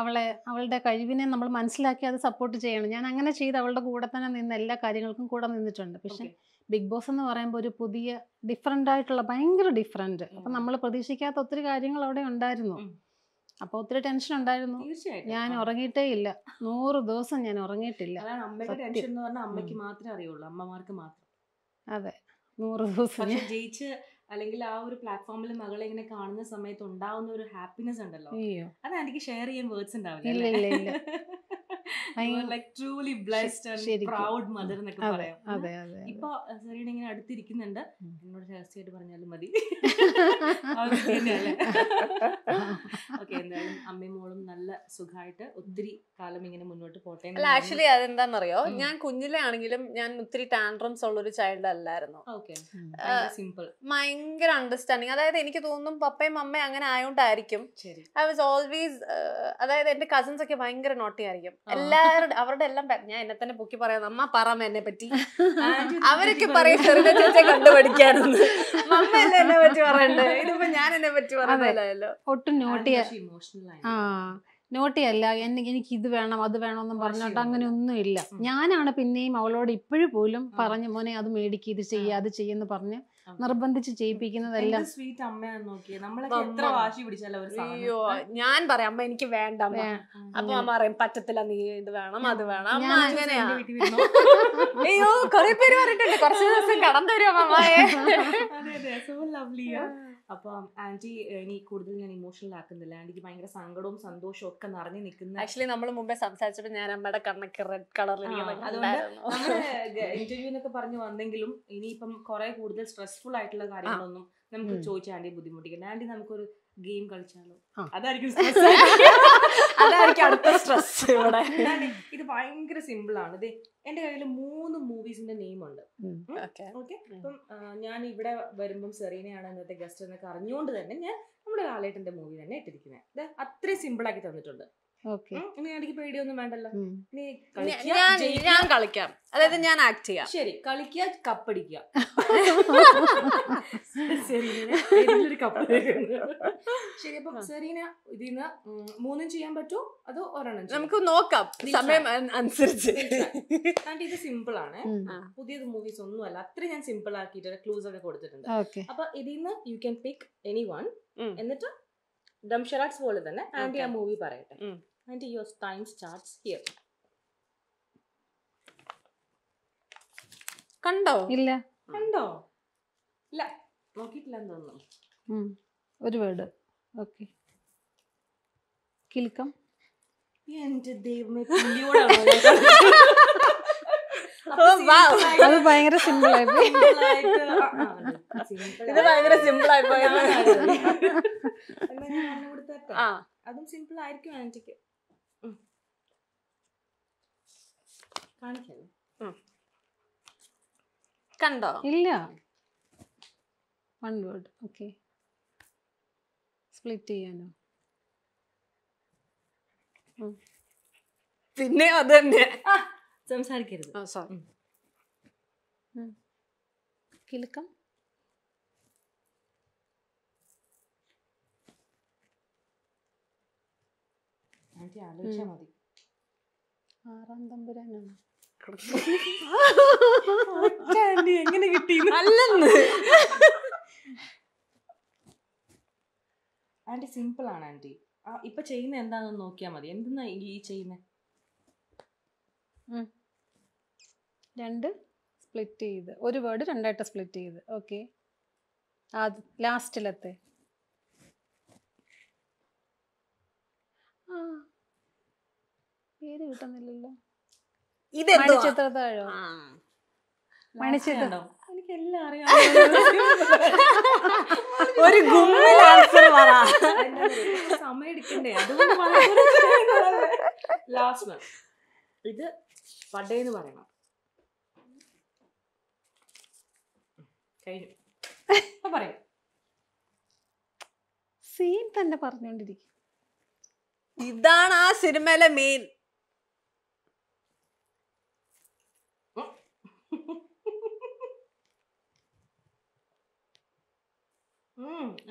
[SPEAKER 3] അവളെ അവളുടെ കഴിവിനെ നമ്മൾ മനസ്സിലാക്കി അത് സപ്പോർട്ട് ചെയ്യണം ഞാൻ അങ്ങനെ ചെയ്ത് അവളുടെ കൂടെ തന്നെ നിന്ന് എല്ലാ കാര്യങ്ങൾക്കും കൂടെ നിന്നിട്ടുണ്ട് പക്ഷെ ബിഗ് ബോസ് എന്ന് പറയുമ്പോൾ ഒരു പുതിയ ഡിഫറെൻ്റ് ആയിട്ടുള്ള ഭയങ്കര ഡിഫറെൻ്റ് അപ്പം mm. നമ്മൾ പ്രതീക്ഷിക്കാത്ത ഒത്തിരി കാര്യങ്ങൾ അവിടെ ഉണ്ടായിരുന്നു mm. അപ്പോൾ ഒത്തിരി ടെൻഷൻ ഉണ്ടായിരുന്നു ഞാൻ ഉറങ്ങിയിട്ടേ ഇല്ല നൂറ് ദിവസം ഞാൻ ഉറങ്ങിയിട്ടില്ല ടെൻഷൻ എന്ന് പറഞ്ഞാൽ അമ്മയ്ക്ക്
[SPEAKER 2] മാത്രമേ അറിയുള്ളൂ അമ്മമാർക്ക് മാത്രം
[SPEAKER 3] അതെ നൂറ് ദിവസം
[SPEAKER 2] ജയിച്ച് അല്ലെങ്കിൽ ആ ഒരു പ്ലാറ്റ്ഫോമിൽ മകളെ ഇങ്ങനെ കാണുന്ന സമയത്ത് ഉണ്ടാവുന്ന ഒരു ഹാപ്പിനെസ് ഉണ്ടല്ലോ അത് എനിക്ക് ഷെയർ ചെയ്യാൻ വേർഡ്സ് ഉണ്ടാവില്ല like truly blessed and proud mother എന്നൊക്കെ പറയാം ഇപ്പൊ സെറീന ഇങ്ങനെ അടുത്തിരിക്കുന്നുണ്ട് എന്നോട് രഹസ്യമായിട്ട് പറഞ്ഞാലും മതി ഓക്കെ [LAUGHS] [LAUGHS] എന്തായാലും അമ്മയും മോളും നല്ല സുഖമായിട്ട് ഒത്തിരി കാലം ഇങ്ങനെ മുന്നോട്ട് പോട്ടെ അല്ല ആക്ച്വലി അതെന്താണെന്നറിയോ ഞാൻ
[SPEAKER 1] കുഞ്ഞിലെ ആണെങ്കിലും ഞാൻ ഒത്തിരി ടാൻഡ്രംസ് ഉള്ള ഒരു ചൈൽഡ് അല്ലായിരുന്നു സിമ്പിൾ ഭയങ്കര അണ്ടർസ്റ്റാൻഡിങ് അതായത് എനിക്ക് തോന്നുന്നു പപ്പയും അമ്മയും അങ്ങനെ ആയോണ്ടായിരിക്കും ഐ വാസ് ഓൾവേസ് അതായത് എന്റെ കസിൻസ് ഒക്കെ ഭയങ്കര നോട്ടി ആയിരിക്കും എല്ലാവരുടെ അവരുടെ എല്ലാം ഞാൻ എന്നെ തന്നെ പൊക്കി പറയാം അമ്മ പറമ എന്നെ പറ്റി [LAUGHS] അവരൊക്കെ പറയും ചെറുതെ ചേച്ചിയെ കണ്ടുപഠിക്കാറുണ്ട്
[SPEAKER 3] അമ്മ [LAUGHS] എന്നെ എന്നെ പറ്റി പറയണ്ടേ ഇതിപ്പോ ഞാൻ എന്നെ പറ്റി പറയുന്നല്ലോ ഒട്ടും നോട്ട് ആ നോട്ടിയല്ല എനിക്ക് എനിക്ക് ഇത് വേണം അത് വേണം എന്നും പറഞ്ഞോട്ട് അങ്ങനെ ഒന്നും ഇല്ല ഞാനാണ് പിന്നെയും അവളോട് ഇപ്പോഴും പോലും പറഞ്ഞു മോനെ അത് മേടിക്കുക ഇത് ചെയ്യുക അത് ചെയ്യുന്നു പറഞ്ഞ് നിർബന്ധിച്ച് ചെയ്യിപ്പിക്കുന്നതെല്ലാം
[SPEAKER 2] സ്വീറ്റ് അമ്മയാണ് നോക്കിയത് നമ്മളൊക്കെ എത്ര വാശി പിടിച്ചാലോ അയ്യോ
[SPEAKER 1] ഞാൻ പറയാം അമ്മ എനിക്ക് വേണ്ട അമ്മ അപ്പൊ അമ്മ പറയും പറ്റത്തില്ല നീ ഇത് വേണം അത് വേണം അമ്മ അങ്ങനെയാ
[SPEAKER 3] [LAUGHS] അയ്യോ കൊറേ പേര് പറഞ്ഞിട്ടുണ്ട് കുറച്ച് ദിവസം കടന്നു തരും അമ്മയെ
[SPEAKER 2] അപ്പം ആന്റി ഇനി കൂടുതൽ ഞാൻ ഇമോഷണൽ ആക്കുന്നില്ല ആന്റിക്ക് ഭയങ്കര സങ്കടവും സന്തോഷവും ഒക്കെ നിറഞ്ഞു നിൽക്കുന്ന ആക്ച്വലി നമ്മൾ മുമ്പേ സംസാരിച്ചപ്പോൾ ഞാൻ അമ്മയുടെ കണ്ണൊക്കെ റെഡ് കളറിൽ ഇന്റർവ്യൂ എന്നൊക്കെ പറഞ്ഞു വന്നെങ്കിലും ഇനിയിപ്പം കുറെ കൂടുതൽ സ്ട്രെസ്ഫുൾ ആയിട്ടുള്ള കാര്യങ്ങളൊന്നും നമുക്ക് ചോദിച്ചാൽ ആന്റി ബുദ്ധിമുട്ടിക്കണം ആന്റി നമുക്കൊരു ഗെയിം കളിച്ചാലോ അതായിരിക്കും [LAUGHS] അതായിരിക്കും അടുത്ത സ്ട്രെസ് [LAUGHS] ഇവിടെ ഇത് ഭയങ്കര സിമ്പിൾ ആണ് ഇതേ എന്റെ കയ്യിൽ മൂന്ന് മൂവീസിന്റെ നെയിം ഉണ്ട് ഓക്കെ അപ്പം ഞാൻ ഇവിടെ വരുമ്പം സെറീനയാണ് ഇന്നത്തെ ഗസ്റ്റ് എന്നൊക്കെ അറിഞ്ഞുകൊണ്ട് തന്നെ ഞാൻ നമ്മുടെ ലാലേട്ടന്റെ മൂവി തന്നെ ഇട്ടിരിക്കുന്നത് അത്രയും സിമ്പിൾ ആക്കി തന്നിട്ടുണ്ട് ഇനി ഇടയ്ക്ക് പേടിയൊന്നും വേണ്ടല്ലോ ഇനി ഞാൻ
[SPEAKER 1] കളിക്കാം അതായത് ഞാൻ ആക്ട് ചെയ്യാം ശരി കളിക്കുക കപ്പടിക്കുക സെറീനൊരു [LAUGHS] കപ്പ് [LAUGHS] ശരി അപ്പൊ സെറീന ഇതിന്ന്
[SPEAKER 2] മൂന്നും ചെയ്യാൻ പറ്റൂ അതോ ഒരെണ്ണം നമുക്ക് നോക്കാം സമയം അനുസരിച്ച് കാരണം ഇത് സിമ്പിൾ ആണ് പുതിയത് മൂവീസ് ഒന്നുമല്ല അത്രയും ഞാൻ സിമ്പിൾ ആക്കിയിട്ട് ക്ലൂസ് ഒക്കെ കൊടുത്തിട്ടുണ്ട് അപ്പൊ ഇതിന്ന് you can pick any one എന്നിട്ട് ഡംഷറാട്സ് പോലെ തന്നെ ആന്റി ആ മൂവി പറയട്ടെ and your time starts here.
[SPEAKER 3] കണ്ടോ ഇല്ല കണ്ടോ ഇല്ല നോക്കിയിട്ടില്ലെന്ന് തോന്നുന്നു ഒരു വേർഡ് ഓക്കെ കിലുക്കം
[SPEAKER 2] എന്റെ ദൈവമേ പുലിയോടാണോ [LAUGHS] അത്
[SPEAKER 3] ഭയങ്കര സിമ്പിൾ ആയി ഇത് ഭയങ്കര സിമ്പിൾ ആയി
[SPEAKER 2] അതും സിമ്പിൾ ആയിരിക്കും ആന്റിക്ക് കണ്ടോ ഇല്ല
[SPEAKER 3] വൺ വേർഡ് ഓക്കെ സ്പ്ലിറ്റ് ചെയ്യാനോ പിന്നെ അത് തന്നെ സംസാരിക്കരുത് കിലുക്കം
[SPEAKER 2] ആൻറ്റി ആലോചിച്ചാൽ മതി
[SPEAKER 3] ആറാം തമ്പുരാനാണ്
[SPEAKER 2] എങ്ങനെ കിട്ടി ആന്റി സിമ്പിൾ ആണ് ആൻറ്റി ഇപ്പൊ ചെയ്യുന്ന എന്താണെന്ന് നോക്കിയാൽ മതി എന്തിനാ ഈ ചെയ്യുന്ന
[SPEAKER 3] രണ്ട് സ്പ്ലിറ്റ് ചെയ്ത് ഒരു വേർഡ് രണ്ടായിട്ട് സ്പ്ലിറ്റ് ചെയ്ത് ഓക്കെ ലാസ്റ്റിലത്തെ പേര് കിട്ടുന്നില്ലല്ലോ മണിച്ചിത്രത്താഴോ മണിച്ചിത്രോ അറിയാം
[SPEAKER 2] ഒരു ഗുമ്മിൽ ആൻസർ സമയം ലാസ്റ്റ് പറയണം
[SPEAKER 3] തന്നെ പറഞ്ഞോണ്ടിരിക്കും ഇതാണ് ആ സിനിമയിലെ മെയിൻ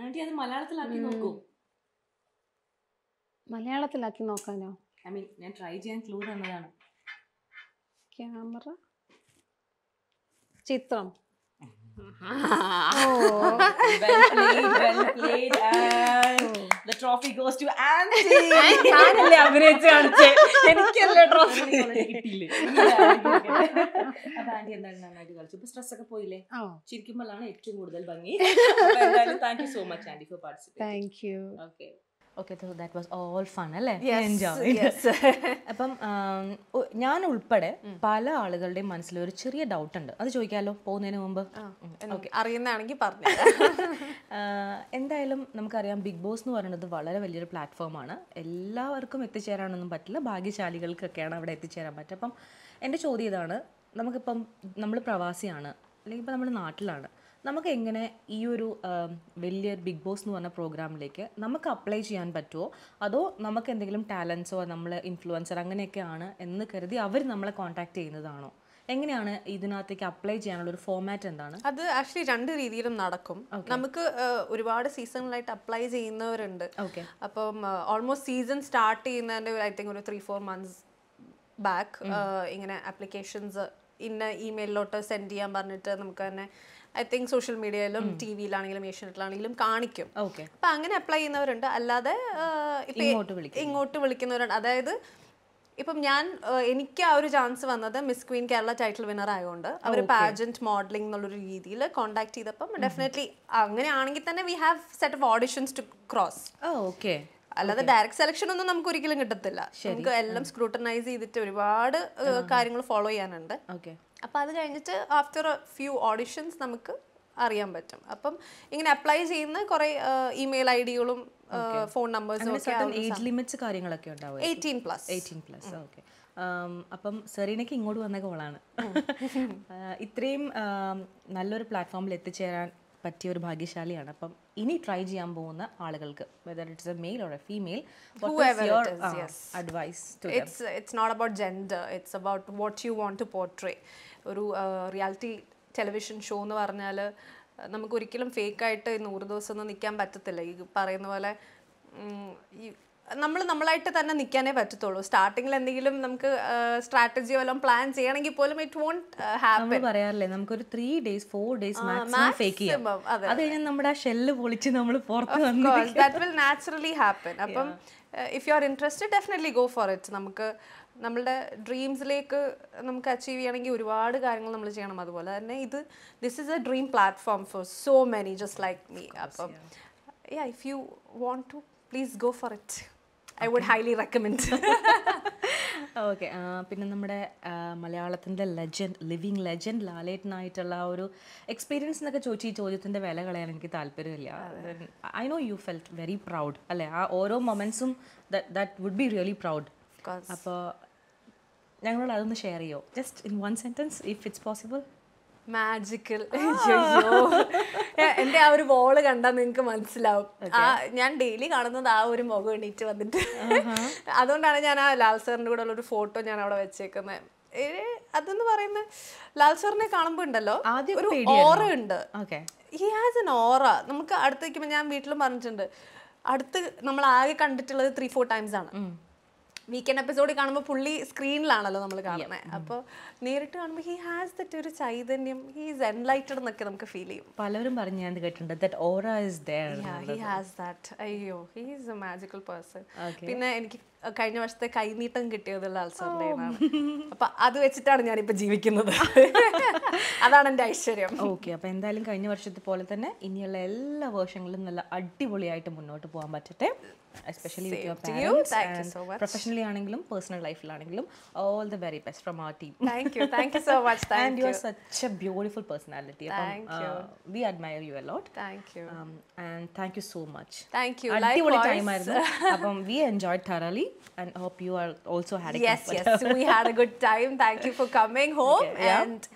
[SPEAKER 2] ആന്റി അത് മലയാളത്തിലാക്കി നോക്കൂ
[SPEAKER 3] മലയാളത്തിലാക്കി നോക്കാനോ
[SPEAKER 2] ഐ മീൻ ഞാൻ ട്രൈ ചെയ്യാൻ ക്ലൂ തന്നതാണ് ക്യാമറ ചിത്രം
[SPEAKER 3] oh well played well played
[SPEAKER 2] trophy goes to aunty ഞാനല്ലേ അഭിനയിച്ച് കാണിച്ചേ എനിക്കല്ലേ ട്രോഫി [LAUGHS] കിട്ടിയില്ലേ [LAUGHS] അപ്പൊ ആന്റി എന്തായാലും നന്നായിട്ട് കളിച്ചു ഇപ്പൊ സ്ട്രെസ് ഒക്കെ പോയില്ലേ ചിരിക്കുമ്പോഴാണ് ഏറ്റവും കൂടുതൽ ഭംഗി [LAUGHS] എന്തായാലും thank you so much aunty for participate thank you okay okay that was all fun അല്ലേ [LAUGHS] അപ്പം ഞാൻ ഉൾപ്പെടെ പല ആളുകളുടെയും മനസ്സിൽ ഒരു ചെറിയ ഡൗട്ട് ഉണ്ട് അത് ചോദിക്കാമല്ലോ പോകുന്നതിന് മുമ്പ് അറിയുന്നതാണെങ്കിൽ പറഞ്ഞു [LAUGHS] എന്തായാലും നമുക്കറിയാം ബിഗ് ബോസ് എന്ന് പറയുന്നത് വളരെ വലിയൊരു പ്ലാറ്റ്ഫോമാണ് എല്ലാവർക്കും എത്തിച്ചേരാനൊന്നും പറ്റില്ല ഭാഗ്യശാലികൾക്കൊക്കെയാണ് അവിടെ എത്തിച്ചേരാൻ പറ്റുക അപ്പം എൻ്റെ ചോദ്യം ഇതാണ് നമുക്കിപ്പം നമ്മൾ പ്രവാസിയാണ് അല്ലെങ്കിൽ ഇപ്പം നമ്മൾ നാട്ടിലാണ് നമുക്ക് എങ്ങനെ ഈ ഒരു വലിയ ബിഗ് ബോസ് എന്ന് പറഞ്ഞ പ്രോഗ്രാമിലേക്ക് നമുക്ക് അപ്ലൈ ചെയ്യാൻ പറ്റുമോ അതോ നമുക്ക് എന്തെങ്കിലും ടാലൻസോ നമ്മൾ ഇൻഫ്ലുവൻസർ ആണ് എന്ന് കരുതി അവർ നമ്മളെ കോൺടാക്ട് ചെയ്യുന്നതാണോ എങ്ങനെയാണ് ഇതിനകത്തേക്ക് അപ്ലൈ ചെയ്യാനുള്ള ഒരു ഫോർമാറ്റ് എന്താണ് അത് ആക്ച്വലി രണ്ട് രീതിയിലും നടക്കും
[SPEAKER 1] നമുക്ക് ഒരുപാട് സീസണിലായിട്ട് അപ്ലൈ ചെയ്യുന്നവരുണ്ട് അപ്പം ഓൾമോസ്റ്റ് സീസൺ സ്റ്റാർട്ട് ചെയ്യുന്നതിന്റെ ഐ തിങ്ക് ഒരു ത്രീ ഫോർ മന്ത്സ് ബാക്ക് ഇങ്ങനെ ആപ്ലിക്കേഷൻസ് ഇന്ന ഇമെയിലിലോട്ട് സെൻഡ് ചെയ്യാൻ പറഞ്ഞിട്ട് നമുക്ക് തന്നെ ഐ തിങ്ക് സോഷ്യൽ മീഡിയയിലും ടി വിയിലാണെങ്കിലും ഏഷ്യനെറ്റിലാണെങ്കിലും കാണിക്കും അപ്പൊ അങ്ങനെ അപ്ലൈ ചെയ്യുന്നവരുണ്ട് അല്ലാതെ ഇങ്ങോട്ട് വിളിക്കുന്നവരുണ്ട് അതായത് ഇപ്പം ഞാൻ എനിക്ക് ആ ഒരു ചാൻസ് വന്നത് Miss Queen Kerala title winner ആയതുകൊണ്ട് അവർ പാജന്റ് മോഡലിംഗ് എന്നുള്ളൊരു രീതിയിൽ കോണ്ടാക്ട് ചെയ്തപ്പം ഡെഫിനറ്റ്ലി അങ്ങനെയാണെങ്കിൽ തന്നെ we have set of auditions to cross okay അല്ലാതെ ഡയറക്റ്റ് സെലക്ഷൻ ഒന്നും നമുക്ക് ഒരിക്കലും കിട്ടത്തില്ല നമുക്ക് എല്ലാം സ്ക്രൂട്ടനൈസ് ചെയ്തിട്ട് ഒരുപാട് കാര്യങ്ങൾ ഫോളോ ചെയ്യാനുണ്ട് അപ്പോൾ അത് കഴിഞ്ഞിട്ട് ആഫ്റ്റർ ഫ്യൂ ഓഡിഷൻസ് നമുക്ക് അറിയാൻ പറ്റും അപ്പം ഇങ്ങനെ അപ്ലൈ ചെയ്യുന്ന കുറേ ഇമെയിൽ ഐ ഡികളും ഫോൺ നമ്പേഴ്സും ഏജ്
[SPEAKER 2] ലിമിറ്റ്സ് കാര്യങ്ങളൊക്കെ പ്ലസ് പ്ലസ് അപ്പം സെറീനയ്ക്ക് ഇങ്ങോട്ട് വന്ന കോളാണ് ഇത്രയും നല്ലൊരു പ്ലാറ്റ്ഫോമിൽ എത്തിച്ചേരാൻ പറ്റിയ ഒരു ഭാഗ്യശാലിയാണ് അപ്പം ഇനി ട്രൈ ചെയ്യാൻ പോകുന്ന ആളുകൾക്ക് whether it's a male or a female advice
[SPEAKER 1] it's not about gender it's about what you want to portray ഒരു റിയാലിറ്റി ടെലിവിഷൻ ഷോ എന്ന് പറഞ്ഞാൽ നമുക്കൊരിക്കലും ഫേക്കായിട്ട് നൂറ് ദിവസം ഒന്നും നിൽക്കാൻ പറ്റത്തില്ല ഈ പറയുന്ന പോലെ ഈ നമ്മൾ നമ്മളായിട്ട് തന്നെ നിൽക്കാനേ പറ്റത്തുള്ളൂ സ്റ്റാർട്ടിങ്ങിൽ എന്തെങ്കിലും നമുക്ക് സ്ട്രാറ്റജി വല്ലതും പ്ലാൻ ചെയ്യണമെങ്കിൽ പോലും ഇറ്റ് വോണ്ട് ഹാപ്പൻ പറയാറില്ലേ നമുക്കൊരു three days four days maximum fake ചെയ്യാം
[SPEAKER 2] നമ്മുടെ ഷെല്ല് പൊളിച്ച് നമ്മൾ പുറത്ത് ദാറ്റ്
[SPEAKER 1] വിൽ നാച്ചുറലി ഹാപ്പൻ അപ്പം if you are interested definitely go for it നമുക്ക് നമ്മളുടെ ഡ്രീംസിലേക്ക് നമുക്ക് അച്ചീവ് ചെയ്യണമെങ്കിൽ ഒരുപാട് കാര്യങ്ങൾ നമ്മൾ ചെയ്യണം അതുപോലെ തന്നെ ഇത് this is a dream platform for so many just like me അപ്പം yeah if you want to please go for it I
[SPEAKER 2] would highly recommend okay പിന്നെ നമ്മുടെ മലയാളത്തിൻ്റെ ലെജൻഡ് ലിവിങ് ലെജൻഡ് ലാലേട്ടനായിട്ടുള്ള ആ ഒരു എക്സ്പീരിയൻസ് എന്നൊക്കെ ചോദിച്ചു ഈ ചോദ്യത്തിൻ്റെ വില കളയാൻ എനിക്ക് താല്പര്യമില്ല I know you felt very proud അല്ലേ ആ ഓരോ മൊമെൻസും that would be really proud അപ്പോൾ ഞങ്ങളോട് അതൊന്ന് ഷെയർ ചെയ്യോ just in one sentence if it's possible
[SPEAKER 1] magical എന്റെ ആ ഒരു വോള് കണ്ടാൽ നിങ്ങൾക്ക് മനസ്സിലാവും ആ ഞാൻ ഡെയിലി കാണുന്നത് ആ ഒരു മുഖം എണീറ്റ് വന്നിട്ട് അതുകൊണ്ടാണ് ഞാൻ ആ ലാൽ സാറിൻ്റെ കൂടെ ഉള്ള ഒരു ഫോട്ടോ ഞാൻ അവിടെ വെച്ചേക്കുന്നത് അതെന്ന് പറയുന്നത് ലാൽ സാറിനെ കാണുമ്പോൾ ഉണ്ടല്ലോ ഒരു ഓറ ഉണ്ട് ഹി ഹാസ് എൻ ഓറ നമുക്ക് അടുത്ത് ഞാൻ വീട്ടിലും പറഞ്ഞിട്ടുണ്ട് അടുത്ത് നമ്മൾ ആകെ കണ്ടിട്ടുള്ളത് ത്രീ ഫോർ ടൈംസ് ആണ് വീക്കെൻഡ് എപ്പിസോഡിൽ കാണുമ്പോൾ പുള്ളി സ്ക്രീനിലാണല്ലോ നമ്മൾ കാണുന്നത് അപ്പോൾ നേരിട്ട് കാണുമ്പോൾ ഹി ഹാസ് ദറ്റ് ഒരു ചൈതന്യം ഹി ഈസ് എൻലൈറ്റഡ് എന്നൊക്കെ നമുക്ക് ഫീൽ ചെയ്യും
[SPEAKER 2] പലരും പറഞ്ഞു ഞാൻ കേട്ടിട്ടുണ്ട് that aura is there he has
[SPEAKER 1] that അയ്യോ he is a magical person പിന്നെ എനിക്ക് കഴിഞ്ഞ വർഷത്തെ കൈനീട്ടം കിട്ടിയതുള്ള അൾസറിൻ്റെയാണ് അപ്പൊ അത് വെച്ചിട്ടാണ് ഞാൻ ഞാനിപ്പോ
[SPEAKER 2] ജീവിക്കുന്നത് അതാണ് എൻ്റെ ഐശ്വര്യം ഓക്കെ അപ്പൊ എന്തായാലും കഴിഞ്ഞ വർഷത്തെ പോലെ തന്നെ ഇനിയുള്ള എല്ലാ വർഷങ്ങളിലും നല്ല അടിപൊളിയായിട്ട് മുന്നോട്ട് പോകാൻ പറ്റട്ടെ എസ്പെഷ്യലി പ്രൊഫഷണലി ആണെങ്കിലും പേഴ്സണൽ ലൈഫിലാണെങ്കിലും all the very best from our team so much and you are such a beautiful personality we admire you a lot and thank you so much
[SPEAKER 1] അടിപൊളി ടൈം ആയിരുന്നു [LAUGHS] അപ്പം
[SPEAKER 2] we enjoy thoroughly and hope you are also had a yes, Yes, yes. we had a
[SPEAKER 1] good [LAUGHS] time. Thank you for coming home okay, yeah. and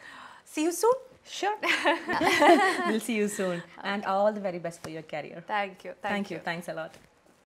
[SPEAKER 2] see you soon. Sure. [LAUGHS] [LAUGHS] we'll see you soon. Okay. And all the very best for your career. Thank you. Thank, Thank you. you. Thanks a lot.